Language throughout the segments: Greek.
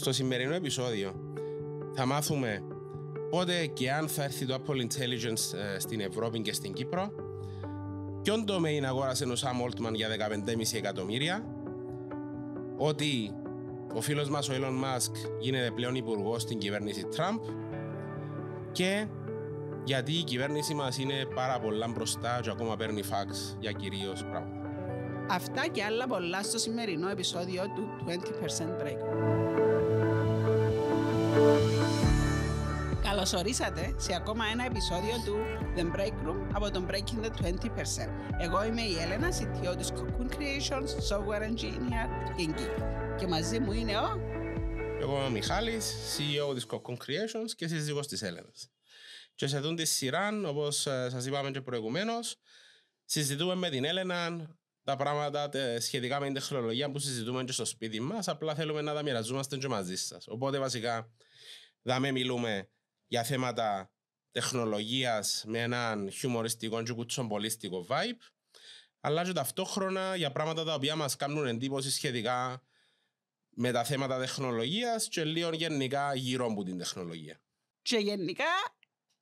Στο σημερινό επεισόδιο θα μάθουμε πότε και αν θα έρθει το Apple Intelligence ε, στην Ευρώπη και στην Κύπρο, ποιον domain αγόρασε ο Sam Altman για 15,5 εκατομμύρια, ότι ο φίλος μας ο Elon Musk γίνεται πλέον υπουργός στην κυβέρνηση Τραμπ και γιατί η κυβέρνηση μας είναι πάρα πολλά μπροστά και ακόμα παίρνει φαξ για κυρίως πράγματα. Αυτά και άλλα πολλά στο σημερινό επεισόδιο του 20% Break. Καλωσορίσατε σε ακόμα ένα επεισόδιο του The Break Room από τον Breaking the 20%. Εγώ είμαι η Έλενα, CTO της Cocoon Creations, Software Engineer και Geek. Και μαζί μου είναι ο... Εγώ είμαι ο Μιχάλης, CEO της Cocoon Creations και σύζυγος της Έλενας. Και σε δουν τη σειρά, όπως ε, σας είπαμε και προηγουμένως, συζητούμε με την Έλενα τα πράγματα σχετικά με την τεχνολογία που συζητούμε και στο σπίτι μας, απλά θέλουμε να τα μοιραζόμαστε και μαζί σας. Οπότε βασικά Δάμε μιλούμε για θέματα τεχνολογίας με έναν χιουμοριστικό και κουτσομπολίστικο vibe αλλά και ταυτόχρονα για πράγματα τα οποία μας κάνουν εντύπωση σχετικά με τα θέματα τεχνολογίας και λίγο γενικά γύρω από την τεχνολογία. Και γενικά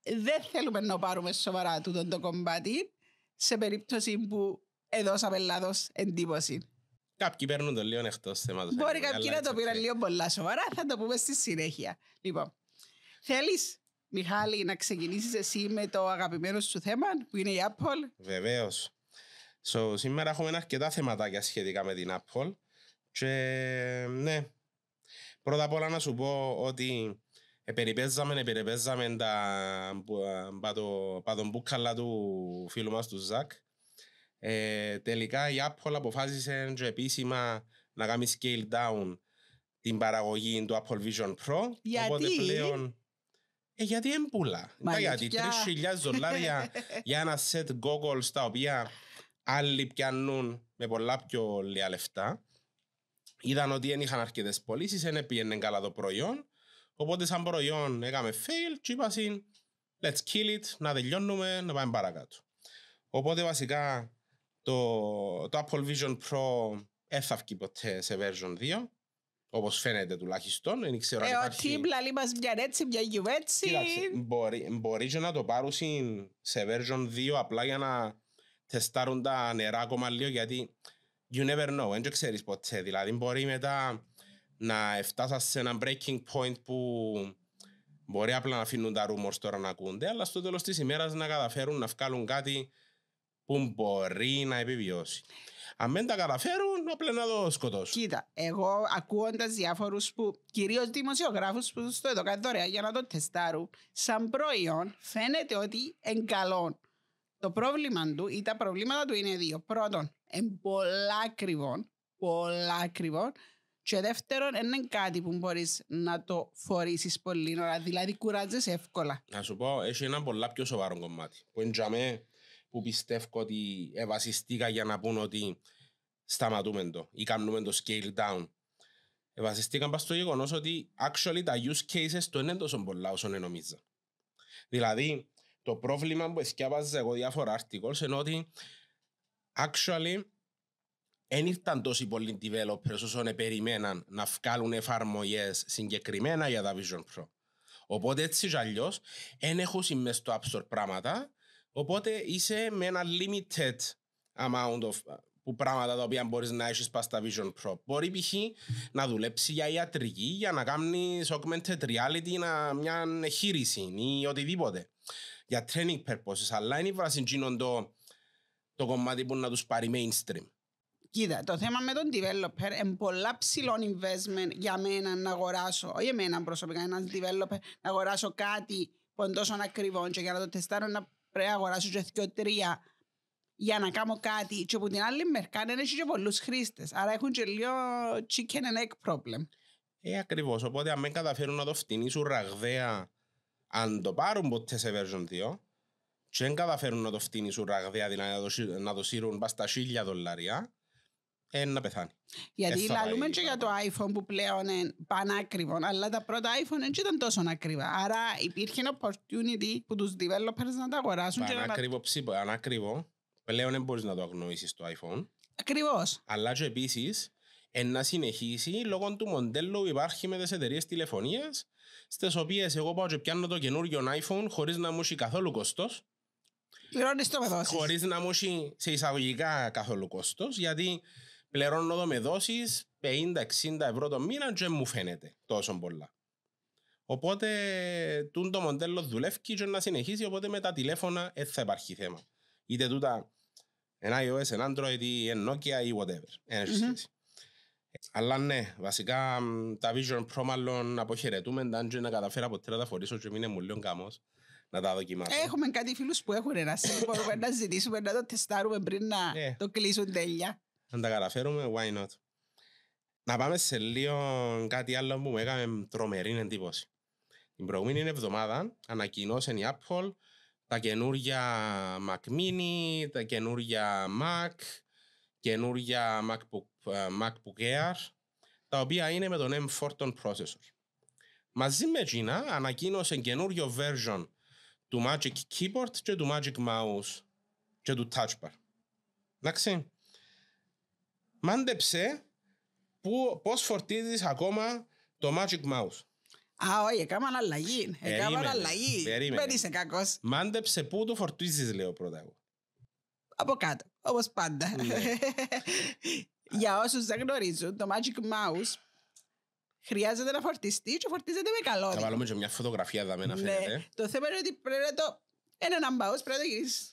δεν θέλουμε να πάρουμε σοβαρά τούτο το κομμάτι σε περίπτωση που έδωσαμε λάθος εντύπωση. Κάποιοι παίρνουν το λίγο εκτός θέματος. Μπορεί κάποιοι να το πήραν λίγο πολλά σοβαρά, θα το πούμε στη συνέχεια. Λοιπόν, θέλεις, Μιχάλη, να ξεκινήσεις εσύ με το αγαπημένο σου θέμα που είναι η Apple. Βεβαίως. So, σήμερα έχουμε αρκετά θεματάκια σχετικά με την Apple. Και ναι, πρώτα απ' όλα να σου πω ότι περιπέζαμε, περιπέζαμε τα παδομπούκαλα του φίλου μας του Ζακ ε, τελικά η Apple αποφάσισε επίσημα να κάνει scale down την παραγωγή του Apple Vision Pro. Γιατί? Οπότε πλέον... Ε, γιατί έμπουλα. Γιατί 3.000 δολάρια για ένα set goggles τα οποία άλλοι πιάνουν με πολλά πιο λίγα λεφτά. Είδαν ότι δεν είχαν αρκετές πωλήσεις, δεν πήγαινε καλά το προϊόν. Οπότε, σαν προϊόν, έκαμε fail. Και είπαμε let's kill it, να τελειώνουμε, να πάμε παρακάτω. Οπότε, βασικά, το, το Apple Vision Pro έφαυκε ποτέ σε version 2. Όπως φαίνεται τουλάχιστον. Δεν ξέρω ε, αν υπάρχει... Ο Tim μα μας μια έτσι, μια γιουβέτσι. έτσι. μπορεί, μπορεί να το πάρουν σε version 2 απλά για να τεστάρουν τα νερά ακόμα λίγο γιατί you never know, δεν ξέρεις ποτέ. Δηλαδή μπορεί μετά να φτάσει σε ένα breaking point που μπορεί απλά να αφήνουν τα rumors τώρα να ακούνται αλλά στο τέλος της ημέρας να καταφέρουν να βγάλουν κάτι που μπορεί να επιβιώσει. Αν δεν τα καταφέρουν, απλά να το σκοτώσουν. Κοίτα, εγώ ακούοντας διάφορους που, κυρίως δημοσιογράφους που στο εδώ δωρεά για να το τεστάρουν, σαν προϊόν φαίνεται ότι είναι Το πρόβλημα του ή τα προβλήματα του είναι δύο. Πρώτον, είναι πολλά ακριβό, πολλά ακριβό. Και δεύτερον, είναι κάτι που μπορείς να το φορήσεις πολύ ώρα. Δηλαδή, κουράζεσαι εύκολα. Να σου πω, έχει ένα πολλά πιο σοβαρό κομμάτι. Που είναι που πιστεύω ότι ευασιστήκα για να πούν ότι σταματούμε το ή κάνουμε το scale down. Ευασιστήκαν στο γεγονός ότι actually τα use cases το είναι τόσο πολλά όσο νομίζα. Δηλαδή, το πρόβλημα που εσκιάβαζα εγώ διάφορα articles είναι ότι actually δεν ήρθαν τόσοι πολλοί developers όσο περιμέναν να βγάλουν εφαρμογές συγκεκριμένα για τα Vision Pro. Οπότε έτσι κι αλλιώς, δεν έχω μέσα στο App Store πράγματα Οπότε είσαι με ένα limited amount of ε, που πράγματα τα οποία μπορείς να έχεις πας στα Vision Pro. Μπορεί π.χ. να δουλέψει για ιατρική, για να κάνεις augmented reality, να, μια εγχείρηση ή οτιδήποτε. Για training purposes. Αλλά είναι βασικό το, το κομμάτι που να τους πάρει mainstream. Κοίτα, το θέμα με τον developer είναι πολλά ψηλό investment για μένα να αγοράσω, όχι εμένα προσωπικά, ένα developer να αγοράσω κάτι που είναι τόσο ακριβό και για να το τεστάρω να πρέπει να αγοράσω και δύο τρία για να κάνω κάτι και από την άλλη μερικά δεν έχει και πολλούς χρήστες άρα έχουν και λίγο chicken and egg problem Ε, ακριβώς, οπότε αν δεν καταφέρουν να το φτηνήσουν ραγδαία αν το πάρουν ποτέ σε version 2 και δεν καταφέρουν να το φτηνήσουν ραγδαία δηλαδή να το, να το σύρουν πάσα στα χίλια δολάρια είναι να πεθάνει. Γιατί ε, λαλούμε και για το iPhone που πλέον είναι πανάκριβο, αλλά τα πρώτα iPhone δεν ήταν τόσο ακριβά. Άρα υπήρχε ένα opportunity που τους developers να τα αγοράσουν. Πανάκριβο, να... ανάκριβο, πλέον δεν μπορείς να το αγνοήσεις το iPhone. Ακριβώς. Αλλά και επίσης, να συνεχίσει λόγω του μοντέλου που υπάρχει με τις εταιρείες τηλεφωνίας, στις οποίες εγώ πάω και πιάνω το καινούργιο iPhone χωρίς να μου έχει καθόλου κόστος. Χωρίς να μου έχει σε εισαγωγικά καθόλου κόστος, γιατί Πληρώνω εδώ με δοσεις 50 50-60 ευρώ το μήνα και μου φαίνεται τόσο πολλά. Οπότε τούν το μοντέλο δουλεύει και να συνεχίσει, οπότε με τα τηλέφωνα δεν θα υπάρχει θέμα. Είτε τούτα ένα iOS, ένα Android ή ένα Nokia ή whatever. Mm-hmm. Αλλά ναι, βασικά τα Vision Pro μάλλον αποχαιρετούμε, αν και να καταφέρω από να τα φορήσω και μην μου λίγο καμός να τα δοκιμάσω. Έχουμε κάτι φίλους που έχουν ένα σύμβολο, να ζητήσουμε, να το τεστάρουμε πριν να yeah. Ναι. το κλείσουν τέλεια αν τα καταφέρουμε, why not. Να πάμε σε λίγο κάτι άλλο που μου έκαμε τρομερή εντύπωση. Την προηγούμενη εβδομάδα ανακοινώσε η Apple τα καινούργια Mac Mini, τα καινούργια Mac, καινούργια MacBook, ε, MacBook Air, τα οποία είναι με τον M4 processor. Μαζί με εκείνα ανακοίνωσε καινούριο version του Magic Keyboard και του Magic Mouse και του Touch Bar. Εντάξει μάντεψε πώς φορτίζεις ακόμα το Magic Mouse. Α, όχι, έκαναν αλλαγή. Έκαναν αλλαγή. Δεν είσαι κακός. Μάντεψε πού το φορτίζεις, λέω πρώτα εγώ. Από κάτω, όπως πάντα. Ναι. Για όσους δεν γνωρίζουν, το Magic Mouse χρειάζεται να φορτιστεί και φορτίζεται με καλό. Θα βάλουμε και μια φωτογραφία εδώ να ναι. φαίνεται. Το θέμα είναι ότι πρέπει να το. Έναν μπαου πρέπει να το γυρίσεις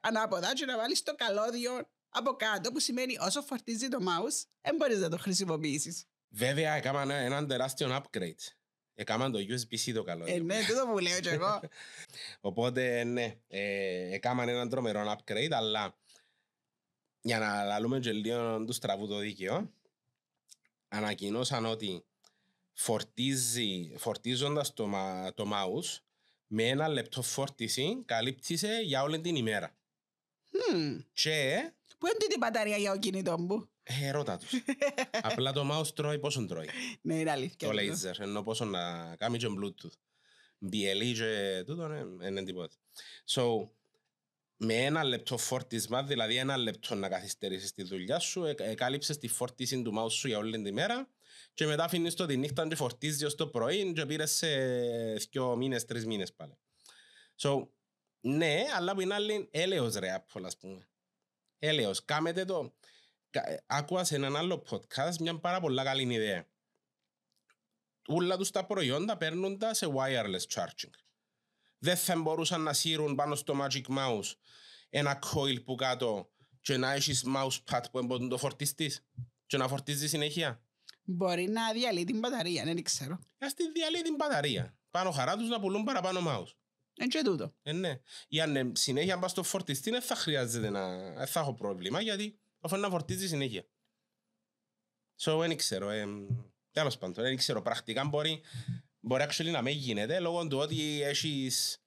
ανάποδα και να βάλεις το καλώδιο από κάτω, που σημαίνει όσο φορτίζει το mouse, δεν μπορείς να το χρησιμοποιήσεις. Βέβαια, έκανα έναν τεράστιο upgrade. Έκανα το USB-C το καλό. Ε, ναι, τούτο που λέω και εγώ. Οπότε, ναι, ε, έκανα έναν τρομερό upgrade, αλλά για να λαλούμε και λίγο τους στραβού το δίκαιο, ανακοινώσαν ότι φορτίζει, φορτίζοντας το, το mouse, με ένα λεπτό φόρτιση καλύπτησε για όλη την ημέρα. Mm. Και Πού είναι την μπαταρία για το κινητό μου. Ε, ρώτα τους. Απλά το mouse τρώει πόσον τρώει. Ναι, είναι αλήθεια. Το laser, ενώ πόσο να κάνει και bluetooth. BLE και τούτο, ναι, είναι τίποτα. So, με ένα λεπτό φόρτισμα, δηλαδή ένα λεπτό να καθυστερήσεις τη δουλειά σου, εκάλυψες ε, τη φόρτιση του mouse σου για όλη τη μέρα και μετά αφήνεις το τη νύχτα και φορτίζει ως το πρωί και πήρες σε δύο μήνες, τρεις μήνες πάλι. So, ναι, αλλά που είναι άλλη έλεος ρε Apple, πούμε έλεος. Κάμετε το. Ε, Άκουα σε έναν άλλο podcast μια πάρα πολλά καλή ιδέα. Όλα τους τα προϊόντα παίρνουν τα σε wireless charging. Δεν θα μπορούσαν να σύρουν πάνω στο Magic Mouse ένα coil που κάτω και να έχεις mouse pad που μπορεί να το φορτίστης. και να φορτίζει συνέχεια. Μπορεί να διαλύει την μπαταρία, δεν ξέρω. Ας τη διαλύει την μπαταρία. Πάνω χαρά τους να πουλούν παραπάνω mouse. Εν και τούτο. Ε, ναι. Ή αν συνέχεια πας στο φορτιστή, δεν θα χρειάζεται να... Δεν θα έχω πρόβλημα, γιατί αφού να φορτίζει συνέχεια. So, δεν ξέρω. Ε, τέλος πάντων, δεν ξέρω. Πρακτικά μπορεί, μπορεί actually να μην γίνεται, λόγω του ότι έχεις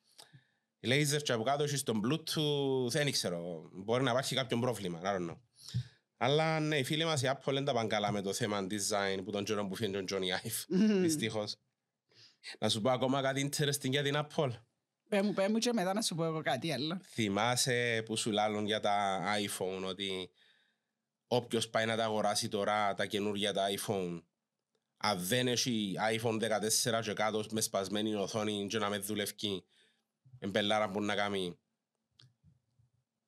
λέιζερ και από κάτω, έχεις τον bluetooth, δεν ξέρω. Μπορεί να υπάρχει κάποιο πρόβλημα, I don't know. Αλλά ναι, οι φίλοι μας οι Apple δεν τα πάνε καλά με το θέμα design που τον Τζόρον που φύγει τον Τζονι Άιφ, δυστυχώς. Να σου πω ακόμα κάτι interesting για την Apple. Πέ μου, πέ μου και μετά να σου πω εγώ κάτι άλλο. Θυμάσαι που σου λάλλουν για τα iPhone ότι όποιος πάει να τα αγοράσει τώρα τα καινούργια τα iPhone αν δεν έχει iPhone 14 και κάτω με σπασμένη οθόνη και να με δουλευκεί εμπελάρα που να κάνει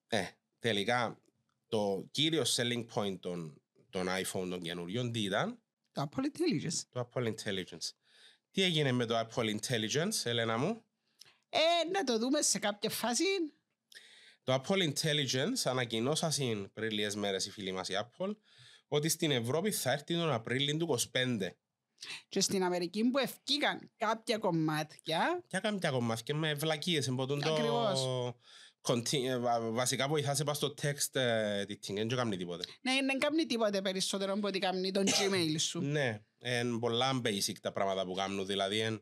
ε, τελικά το κύριο selling point των, των iPhone των καινούργιων τι ήταν το Apple Intelligence το Apple Intelligence τι έγινε με το Apple Intelligence Ελένα μου ε, να το δούμε σε κάποια φάση. Το Apple Intelligence ανακοινώσασε πριν λίγες μέρες οι φίλη μας η Apple ότι στην Ευρώπη θα έρθει τον Απρίλιο του 25. Και στην Αμερική που ευκήκαν κάποια κομμάτια. Και κάποια κομμάτια με βλακίες. Ακριβώ. Το... Κοντι... Ε, βασικά που σε πας στο text editing, δεν κάνει τίποτε. Ναι, δεν κάνει τίποτε περισσότερο από ό,τι κάνει τον Gmail σου. Ναι, είναι πολλά basic τα πράγματα που κάνουν, δηλαδή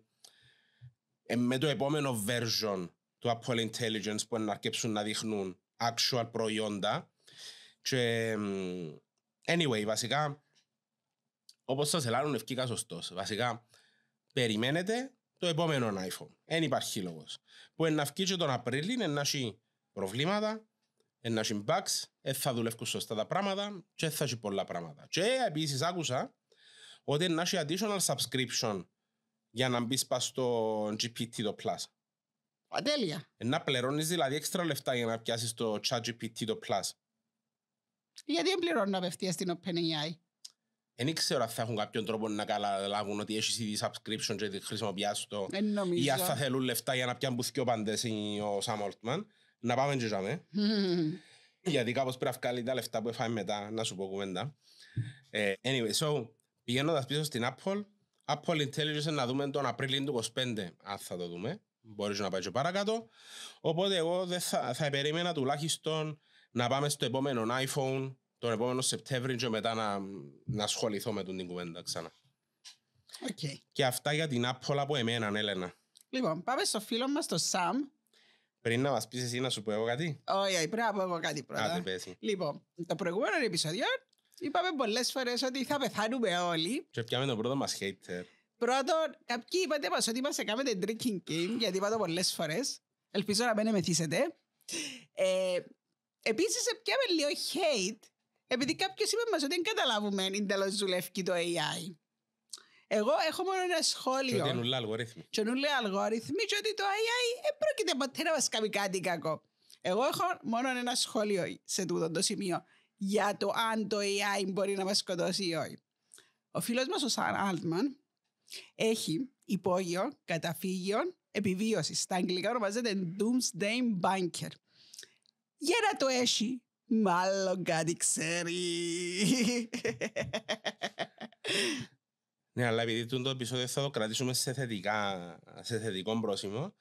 ε, με το επόμενο version του Apple Intelligence που να αρκέψουν να δείχνουν actual προϊόντα. Και, anyway, βασικά, όπως σας ελάχνουν, ευκήκα σωστός. Βασικά, περιμένετε το επόμενο iPhone. δεν υπάρχει λόγος. Που να βγει τον Απρίλιο, να έχει προβλήματα, να έχει bugs, ε, θα δουλεύουν σωστά τα πράγματα και θα έχει πολλά πράγματα. Και επίσης άκουσα ότι να έχει additional subscription για να μπεις πας στο GPT το Plus. Α, τέλεια. Ε, να πληρώνεις δηλαδή έξτρα λεφτά για να πιάσεις το ChatGPT το Plus. Γιατί δεν πληρώνω απευθείας στην OpenAI. Δεν ξέρω αν θα έχουν κάποιον τρόπο να καταλάβουν ότι έχεις ήδη subscription και χρησιμοποιάς το ε, ή αν θα θέλουν λεφτά για να πιάνουν πιο παντές ο Σαμ Ολτμαν. Να πάμε και ζάμε. Γιατί κάπως πρέπει να βγάλει τα λεφτά που έφαγε μετά, να σου πω κουβέντα. Ε, anyway, so πηγαίνοντας πίσω στην Apple, Apple Intelligence να δούμε τον Απρίλιο του 25, αν θα το δούμε. Μπορείς να πάεις και παρακάτω. Οπότε εγώ δεν θα, θα περίμενα τουλάχιστον να πάμε στο επόμενο iPhone τον επόμενο Σεπτέμβριο και μετά να, να ασχοληθώ με τον την κουβέντα ξανά. Okay. Και αυτά για την Apple από εμένα, Έλενα. Λοιπόν, πάμε στο φίλο μας, το Sam. Πριν να μας πεις εσύ να σου πω εγώ κάτι. Όχι, πρέπει να πω εγώ κάτι πρώτα. Άντε, Λοιπόν, το προηγούμενο επεισόδιο Είπαμε πολλές φορές ότι θα πεθάνουμε όλοι. Και πιάμε το πρώτο μας hater. Πρώτον, κάποιοι είπατε μας ότι μα την drinking game, γιατί είπα το πολλές φορές. Ελπίζω να μην μεθύσετε. Ε, Επίσης, πιάμε λίγο hate, επειδή κάποιος είπε μας ότι δεν καταλάβουμε αν τέλο το AI. Εγώ έχω μόνο ένα σχόλιο. Και ότι είναι αλγορίθμοι. Και είναι αλγορίθμοι και ότι το AI δεν πρόκειται ποτέ να μας κάνει κάτι κακό. Εγώ έχω μόνο ένα σχόλιο σε τούτο το σημείο για το αν το AI μπορεί να μας σκοτώσει ή όχι. Ο φίλος μας ο Σαν Άλτμαν έχει υπόγειο καταφύγιο επιβίωσης. Στα αγγλικά ονομάζεται Doomsday Bunker». Για να το έχει, μάλλον κάτι ξέρει. Ναι, αλλά επειδή το επεισόδιο θα το κρατήσουμε σε, θετικά, σε θετικό πρόσημο,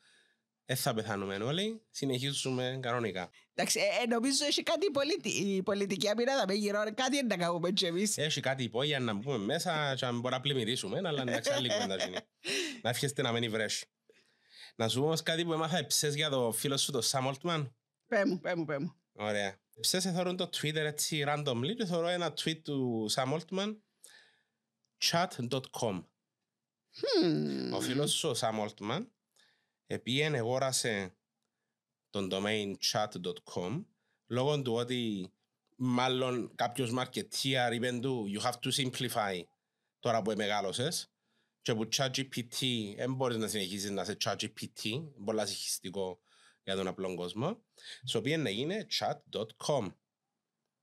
δεν θα πεθάνουμε όλοι, συνεχίζουμε κανονικά. Εντάξει, ε, ε νομίζω έχει κάτι η πολιτική απειρά, θα πει γύρω, ε, κάτι να κάνουμε κι εμείς. Έχει κάτι για να μπούμε μέσα και να μπορούμε να πλημμυρίσουμε, αλλά εντάξει, άλλη τα γίνει. Να εύχεστε να μην βρέσει. Να σου πω όμως κάτι που έμαθα εψές για το φίλο σου, το Σαμ Ολτμαν. Πέ μου, πέ μου, πέ μου. Ωραία. Ψες θεωρούν το Twitter έτσι randomly και θεωρώ ένα tweet του Σαμ Ολτμαν chat.com. Ο φίλος σου, ο Σαμ Ολτμαν, Επίεν εγόρασε τον domain chat.com λόγω του ότι μάλλον κάποιος marketeer είπε του you have to simplify τώρα που μεγάλωσες και που ChatGPT δεν μπορείς να συνεχίσεις να είσαι ChatGPT, πολλά συγχυστικό για τον απλό κόσμο, στο οποίο να είναι chat.com.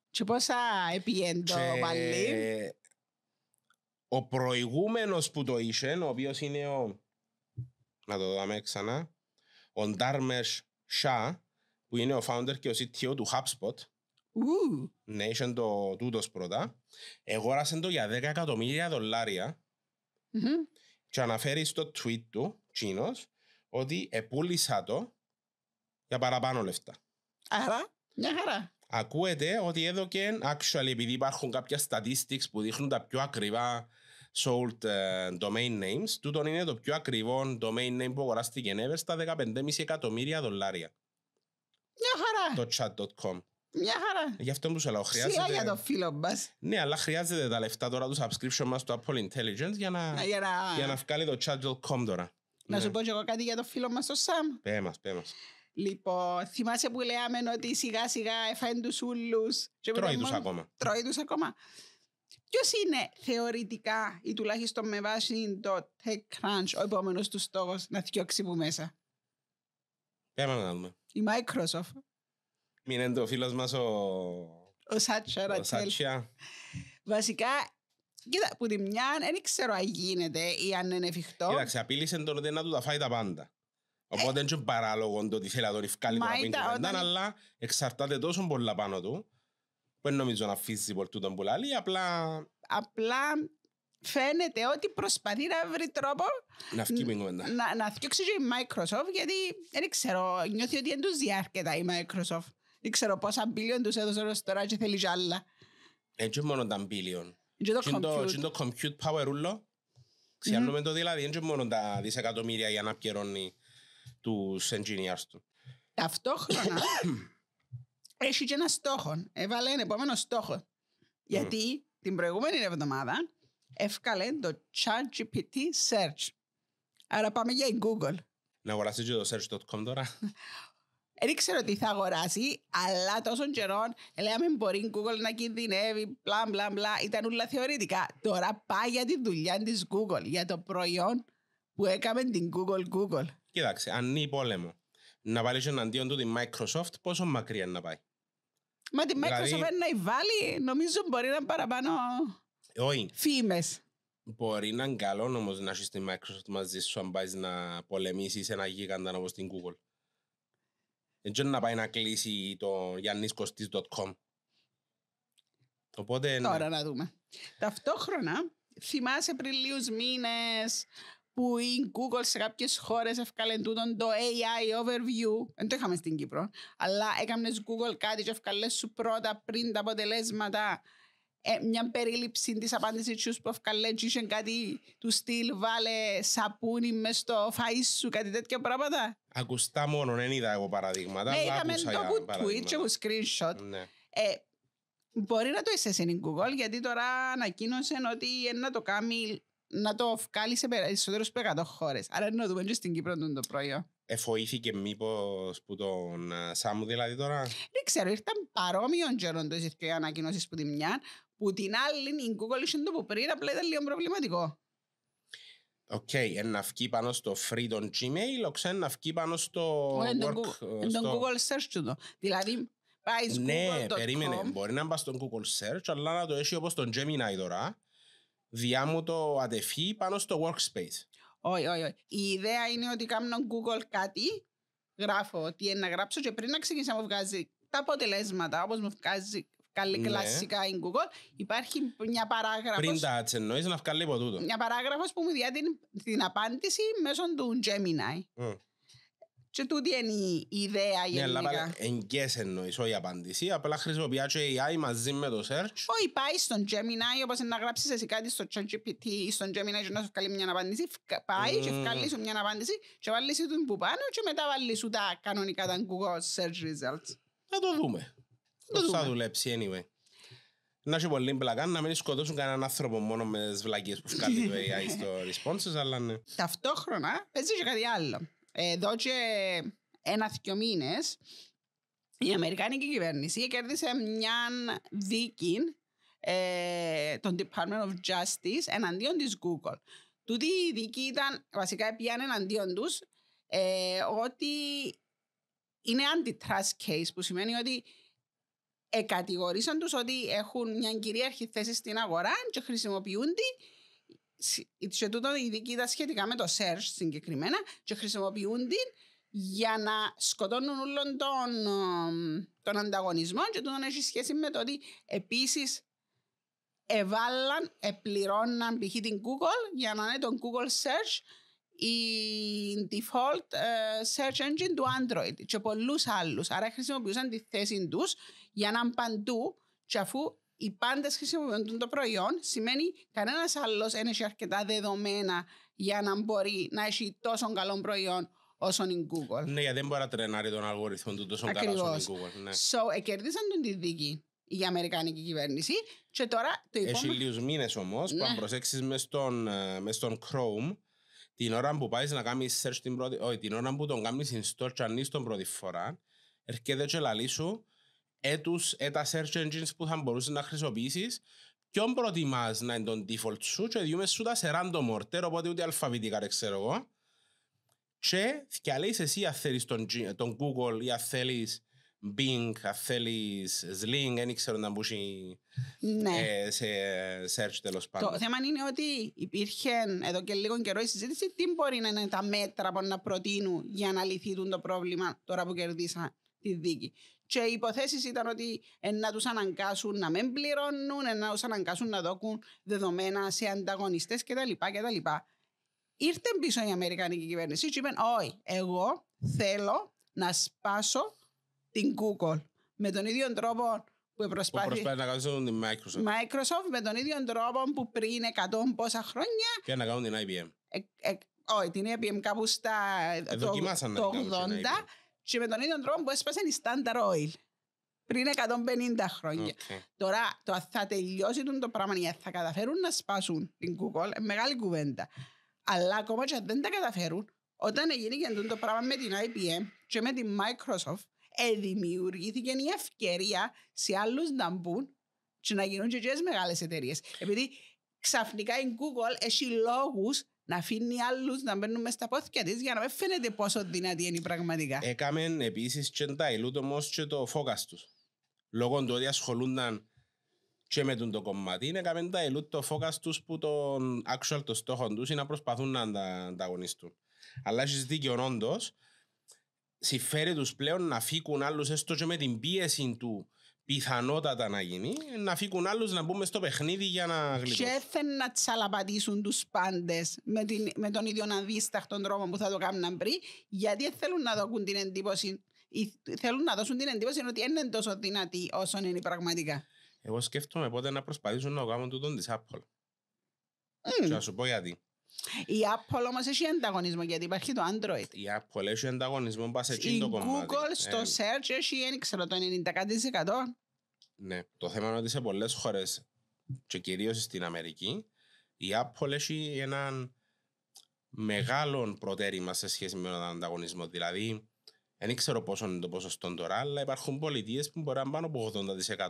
Και πόσα έπιεν το μάλι Ο προηγούμενος που το είσαι, ο οποίος είναι ο να το δούμε ξανά, ο Ντάρμερ Σά, που είναι ο founder και ο CTO του HubSpot. Ναι, είχε το τούτος πρώτα. Εγόρασε το για 10 εκατομμύρια και αναφέρει στο tweet του, τσίνος, ότι επούλησα το για παραπάνω λεφτά. Άρα, μια χαρά. Ακούεται ότι εδώ και actually επειδή υπάρχουν κάποια statistics που δείχνουν τα πιο ακριβά sold ε, domain names. Τούτον είναι το πιο ακριβό domain name που αγοράστηκε ever στα 15,5 εκατομμύρια δολάρια. Μια χαρά. Το chat.com. Μια χαρά. Ε, γι' αυτό που σου λέω. Χρειάζεται... για το φίλο μας. Ναι, αλλά χρειάζεται τα λεφτά τώρα του subscription μας του Apple Intelligence για να, να, για να... Για βγάλει το chat.com τώρα. Να ναι. σου πω και εγώ κάτι για το φίλο μας το Sam. Πέμας, πέμας Λοιπόν, θυμάσαι που λέμε ότι σιγά σιγά έφαγε τους ούλους. Τρώει τους ακόμα. Τρώει τους ακόμα. Ποιος είναι θεωρητικά ή τουλάχιστον με βάση το TechCrunch ο επόμενος του στόχος να θιώξει που μέσα. Πέρα να δούμε. Η Microsoft. Μην είναι το φίλος μας ο. Ο Σάτσια Ρατσέλ. Βασικά, κοίτα, που τη μια δεν ξέρω αν γίνεται ή αν είναι εφικτό. Κοίταξε, απειλήσε τον ότι να του τα φάει τα πάντα. Ε. Οπότε δεν είναι παράλογο το ότι θέλει να το ευκάλει το να πει αλλά εξαρτάται τόσο πολλά πάνω του δεν νομίζω να αφήσει πολύ τον πουλάλι, απλά... Απλά φαίνεται ότι προσπαθεί να βρει τρόπο να φτιάξει να, να φτιάξει η Microsoft γιατί δεν ξέρω, νιώθει ότι δεν τους η Microsoft. Δεν ξέρω πόσα μπίλιον τους έδωσε ο τώρα και θέλει ε, και άλλα. Έτσι μόνο τα μπίλιον. Και το, compute. το compute power ούλο. Ξέρουμε το δηλαδή, δεν μόνο τα δισεκατομμύρια για να πιερώνει τους engineers του. Ταυτόχρονα έχει και ένα στόχο. Έβαλε ένα επόμενο στόχο. Γιατί την προηγούμενη εβδομάδα έφκαλε το ChatGPT Search. Άρα πάμε για η Google. Να αγοράσει και το search.com τώρα. Ε, δεν ξέρω τι θα αγοράσει, αλλά τόσο καιρό λέμε μπορεί η Google να κινδυνεύει, μπλα μπλα μπλα. Ήταν όλα θεωρητικά. Τώρα πάει για τη δουλειά της Google, για το προϊόν που έκαμε την Google Google. Κοιτάξτε, αν είναι πόλεμο, να βάλεις εναντίον του τη Microsoft, πόσο μακριά να πάει. Μα τη Microsoft δηλαδή... να βάλει, νομίζω μπορεί να παραπάνω Όχι. φήμες. Μπορεί να είναι καλό όμως να έχεις τη Microsoft μαζί σου αν πάεις να πολεμήσεις ένα γίγαντα όπως την Google. Δεν να πάει να κλείσει το γιαννίσκοστή.com. Οπότε... Ναι. Τώρα να δούμε. Ταυτόχρονα θυμάσαι πριν λίγους μήνες που η Google σε κάποιες χώρες έφκαλε το AI overview. Δεν το είχαμε στην Κύπρο. Αλλά έκανε Google κάτι και έφκαλες σου πρώτα πριν τα αποτελέσματα ε, μια περίληψη της απάντησης σου που έφκαλες και κάτι του στυλ βάλε σαπούνι μες στο φαΐ σου, κάτι τέτοια πράγματα. Ακουστά μόνο, δεν είδα εγώ παραδείγματα. Ναι, είδαμε το tweet και screenshot. Ναι. Ε, μπορεί να το είσαι στην Google γιατί τώρα ανακοίνωσε ότι να το κάνει να το βγάλει σε περισσότερου από 100 χώρες. Άρα να δούμε και στην Κύπρο το πρωί. Εφοήθηκε μήπως που τον Σάμου δηλαδή τώρα. Δεν ξέρω, ήρθαν παρόμοιον τζέρον το οι ανακοινώσεις που τη μια, που την άλλη η Google είχε το που πριν, απλά ήταν λίγο προβληματικό. Οκ, okay, να βγει πάνω στο free Gmail, ο ξένα να βγει πάνω στο oh, work... Google, ε, στο... Google search του. Δηλαδή, πάει στο Ναι, περίμενε, μπορεί να πάει στο Google search, αλλά να το έχει όπως τον Gemini τώρα το ατεφή πάνω στο workspace. Όχι, όχι, όχι. Η ιδέα είναι ότι κάνω Google κάτι, γράφω τι είναι να γράψω και πριν να ξεκινήσω να μου βγάζει τα αποτελέσματα, όπως μου βγάζει καλή ναι. κλασικά η Google, υπάρχει μια παράγραφος. Πριν τα έτσι εννοείς, να βγάλει από τούτο. Μια παράγραφος που μου διά την, απάντηση μέσω του Gemini. Και τούτη είναι η ιδέα γενικά. Ναι, αλλά εγκές εννοείς, όχι απάντηση. Απλά χρησιμοποιεί το AI μαζί με το search. Όχι, πάει στον Gemini, όπως να γράψεις εσύ κάτι στο ChatGPT ή στον Gemini και να σου βγάλει μια απάντηση. Πάει mm. και βγάλει σου μια απάντηση και βάλει σου την που πάνω και μετά βάλει σου τα κανονικά τα Google search results. Να το δούμε. Το δούμε. Θα δουλέψει anyway. Να έχει πολύ πλακά να μην σκοτώσουν κανέναν άνθρωπο μόνο με τις βλακίες που βγάλει το AI στο responses, αλλά ναι. Ταυτόχρονα παίζει και κάτι άλλο. Εδώ και ένα-δυο μήνες, η Αμερικάνικη κυβέρνηση κέρδισε μια δίκη ε, των Department of Justice εναντίον της Google. Τούτη η δίκη ήταν, βασικά πιάνει εναντίον τους ε, ότι είναι antitrust case που σημαίνει ότι εκατηγορήσαν τους ότι έχουν μια κυρίαρχη θέση στην αγορά και χρησιμοποιούν τη η τούτο ήταν σχετικά με το search συγκεκριμένα και χρησιμοποιούν την για να σκοτώνουν όλων των, των ανταγωνισμών και τούτο έχει σχέση με το ότι επίσης εβάλλαν, επληρώναν π.χ. την Google για να είναι το Google Search η default ε, search engine του Android και πολλούς άλλους. Άρα χρησιμοποιούσαν τη θέση τους για να παντού και αφού οι πάντες χρησιμοποιούν το προϊόν, σημαίνει κανένας άλλος δεν έχει αρκετά δεδομένα για να μπορεί να έχει τόσο καλό προϊόν όσο η Google. Ναι, γιατί δεν μπορεί να τρενάρει τον αλγοριθμό του τόσο καλά όσο η Google. Ναι. So, εκερδίσαν τον τη δίκη η Αμερικανική κυβέρνηση. Και τώρα το υπόλοιπο. Έχει λίγους μήνες όμως ναι. που αν ναι. προσέξεις μες στον, ε, στον Chrome, την ώρα που πάεις να κάνεις search την πρώτη. Όχι, την ώρα που τον κάνεις install, αν τον πρώτη φορά, έρχεται και λαλή σου έτους, ε, ε, τα search engines που θα μπορούσες να χρησιμοποιήσεις ποιον προτιμάς να είναι τον default σου και διούμε σου τα σε random order, οπότε ούτε αλφαβητικά δεν ξέρω εγώ και θυκιαλείς εσύ αν θέλεις τον, τον Google ή αν θέλεις Bing, αν θέλεις Sling, δεν ξέρω να μπούσει ναι. ε, σε search τέλος πάντων. Το θέμα είναι ότι υπήρχε εδώ και λίγο καιρό η συζήτηση τι μπορεί να είναι τα μέτρα που να προτείνουν για να λυθεί το πρόβλημα τώρα που κερδίσαν τη δίκη. Και οι υποθέσεις ήταν ότι ε, να τους αναγκάσουν να μην πληρώνουν, ε, να τους αναγκάσουν να δόκουν δεδομένα σε ανταγωνιστές κτλ. κτλ. Ήρθε πίσω η Αμερικανική κυβέρνηση και είπε: Όχι, εγώ θέλω να σπάσω την Google. Με τον ίδιο τρόπο που προσπάθησε. Που να κάνουν την Microsoft. Microsoft με τον ίδιο τρόπο που πριν 100 πόσα χρόνια. Και να κάνουν την IBM. Ε, όχι, την IBM κάπου στα. Ε, το, το 80. Και με τον ίδιο τρόπο που έσπασε η Standard Oil πριν 150 χρόνια. Okay. Τώρα, το θα τελειώσει το πράγμα ή θα καταφέρουν να σπάσουν την Google, μεγάλη κουβέντα. Αλλά ακόμα και αν δεν τα καταφέρουν, όταν έγινε και το πράγμα με την IBM και με την Microsoft, ε, δημιουργήθηκε μια ευκαιρία σε άλλους να μπουν και να γίνουν και μεγάλες εταιρείες. Επειδή ξαφνικά η Google έχει λόγους να αφήνει άλλους να μπαίνουν μέσα στα πόθια της για να μην φαίνεται πόσο δυνατή είναι η πραγματικά. Έκαμε επίσης και τα όμω και το φόκας τους. Λόγω του ότι ασχολούνταν και με τον το κομμάτι, είναι κάμεν τα ελούτ το φόκας τους που τον actual το στόχο τους είναι να προσπαθούν να ανταγωνιστούν. Αλλά έχεις δίκιο όντως, συμφέρει τους πλέον να φύγουν άλλους έστω και με την πίεση του πιθανότατα να γίνει, να φύγουν άλλους να μπούμε στο παιχνίδι για να γλιτώσουν. Και θέλουν να τσαλαπατήσουν τους πάντες με, με, τον ίδιο αδίστακτο τρόπο που θα το κάνουν πριν, γιατί θέλουν να δώσουν την εντύπωση, θέλουν να δώσουν την εντύπωση ότι δεν είναι τόσο δυνατοί όσο είναι πραγματικά. Εγώ σκέφτομαι πότε να προσπαθήσουν να το κάνουν τούτον της Apple. Mm. Και θα σου πω γιατί. Η Apple όμως έχει ανταγωνισμό γιατί υπάρχει το Android. Η Apple έχει ανταγωνισμό πας σε το κομμάτι. Η Google στο ε, search έχει δεν το 90% Ναι, το θέμα είναι ότι σε πολλές χώρες και κυρίως στην Αμερική η Apple έχει έναν μεγάλο προτέρημα σε σχέση με τον ανταγωνισμό. Δηλαδή, δεν ξέρω πόσο είναι το ποσοστό τώρα, αλλά υπάρχουν πολιτείες που μπορεί να πάνω από 80%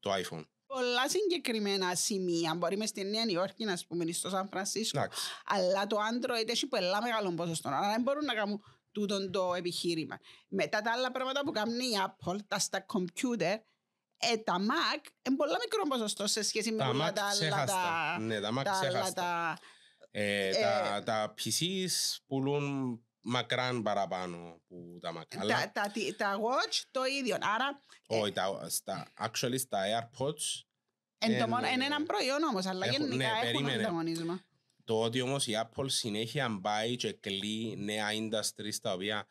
το iPhone πολλά συγκεκριμένα σημεία. Μπορεί μες στη Νέα Νιόρκη να πούμε στο Σαν Φρανσίσκο. Αλλά το Android έχει πολλά μεγάλο ποσοστό. Αλλά δεν μπορούν να κάνουν τούτο το επιχείρημα. Μετά τα άλλα πράγματα που κάνει η Apple, τα στα computer, ε, τα Mac είναι πολλά μικρό ποσοστό σε σχέση με τα άλλα. Τα... Ναι, τα Mac τα, Τα, ε, ε, τα, τα PCs πουλούν μακράν παραπάνω που τα ε, μακρά. Τα, τα, τα, watch το ίδιο. Άρα. Ε, όχι, τα, στα, actually στα AirPods. Εν το μόνο, εν έναν προϊόν όμως, αλλά έχουν, γενικά ναι, έχουν ανταγωνισμό. Το ότι όμως η Apple συνέχεια πάει και κλεί νέα industry στα οποία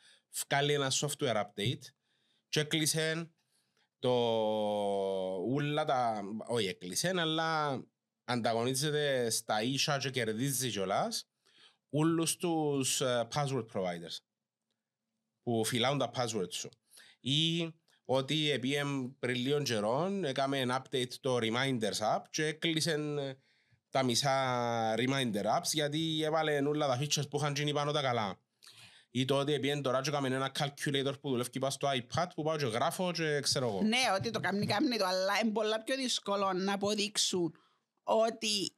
βγάλει ένα software update και κλείσε το ούλα τα... όχι κλείσε, αλλά ανταγωνίζεται στα ίσα και κερδίζει κιόλας όλους τους ε, password providers που φυλάουν τα password σου. Ή ότι επί πριν λίγων καιρών έκαμε ένα update το Reminders app και έκλεισαν ε, τα μισά Reminder apps γιατί έβαλε όλα τα features που είχαν γίνει πάνω τα καλά. Ή το ότι επειδή τώρα και κάνουμε ένα calculator που δουλεύει πάνω στο iPad που πάω και γράφω και ξέρω εγώ. Ναι, ότι το κάνει κάνει το, αλλά είναι πολλά πιο δύσκολο να αποδείξουν ότι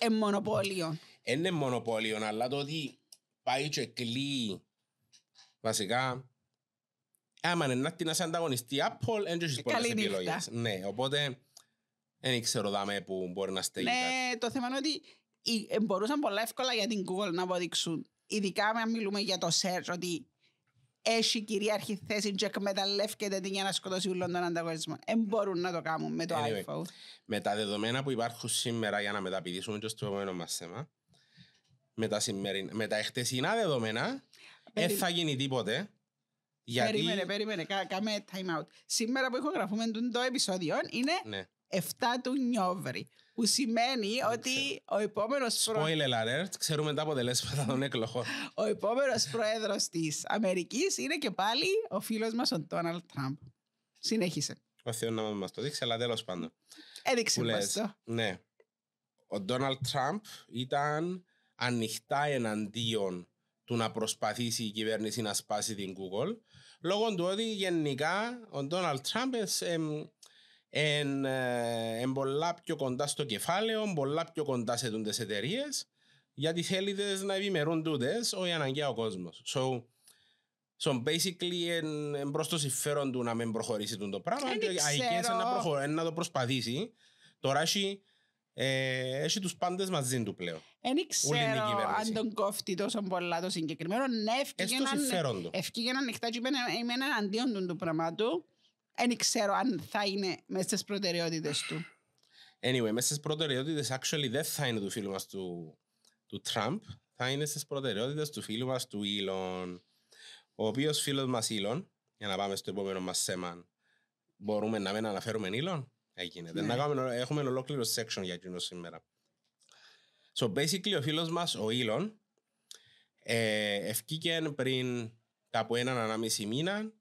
είναι μονοπόλιο είναι μονοπόλιο, αλλά το ότι πάει και κλεί βασικά άμα είναι να την ασανταγωνιστεί Apple, δεν έχεις πολλές επιλογές. Ναι, οπότε δεν ξέρω δάμε που μπορεί να στέγει Ναι, το θέμα είναι ότι ε, μπορούσαν πολύ εύκολα για την Google να αποδείξουν ειδικά αν μιλούμε για το search ότι έχει κυρίαρχη θέση και εκμεταλλεύεται την για να σκοτώσει ούλων τον ανταγωνισμό. Δεν μπορούν να το κάνουν με το iPhone. Με τα δεδομένα που υπάρχουν σήμερα για να μεταπηδήσουμε και στο επόμενο μας θέμα, με τα, σημερινά, με τα εχτεσινά δεδομένα δεν θα γίνει τίποτε. Γιατί... Περίμενε, περίμενε, κα, κάμε time out. Σήμερα που ηχογραφούμε το επεισόδιο είναι ναι. 7 του Νιόβρη. Που σημαίνει ότι ξέρω. ο επόμενος Spoiler alert, ξέρουμε τα αποτελέσματα των εκλογών. ο επόμενος πρόεδρος της Αμερικής είναι και πάλι ο φίλος μας ο Ντόναλτ Τραμπ. Συνέχισε. Ο Θεός να μας το δείξει, αλλά τέλος πάντων. Έδειξε μα το. Ναι. Ο Ντόναλτ Τραμπ ήταν ανοιχτά εναντίον του να προσπαθήσει η κυβέρνηση να σπάσει την Google, λόγω του ότι γενικά ο Ντόναλτ Τραμπ είναι πολλά πιο κοντά στο κεφάλαιο, πολλά πιο κοντά σε τούντες εταιρείες, γιατί θέλει να ευημερούν τούντες, όχι αναγκαία ο κόσμος. So, So basically εν, προς το συμφέρον του να μην προχωρήσει το πράγμα και αικέσε να, να το προσπαθήσει. Τώρα έχει ε, έχει τους πάντες μαζί του πλέον. Δεν ξέρω αν τον κόφτει τόσο πολλά το συγκεκριμένο. Ναι, ευκήγε να ανοιχτά και είμαι αντίον του του πραγμάτου. Δεν ξέρω αν θα είναι μέσα στις προτεραιότητες του. Anyway, μέσα στις προτεραιότητες, actually δεν θα είναι του φίλου μας του, του Τραμπ. Θα είναι στις προτεραιότητες του φίλου μας του Ήλον. Ο οποίος φίλος μας Ήλον, για να πάμε στο επόμενο μας θέμα, μπορούμε να μην αναφέρουμε Ήλον γίνεται. Ναι. Να κάνουμε, έχουμε ολόκληρο section για εκείνο σήμερα. So basically ο φίλος μας, ο Elon, ε, ευκήκε πριν κάπου έναν ανάμιση μήνα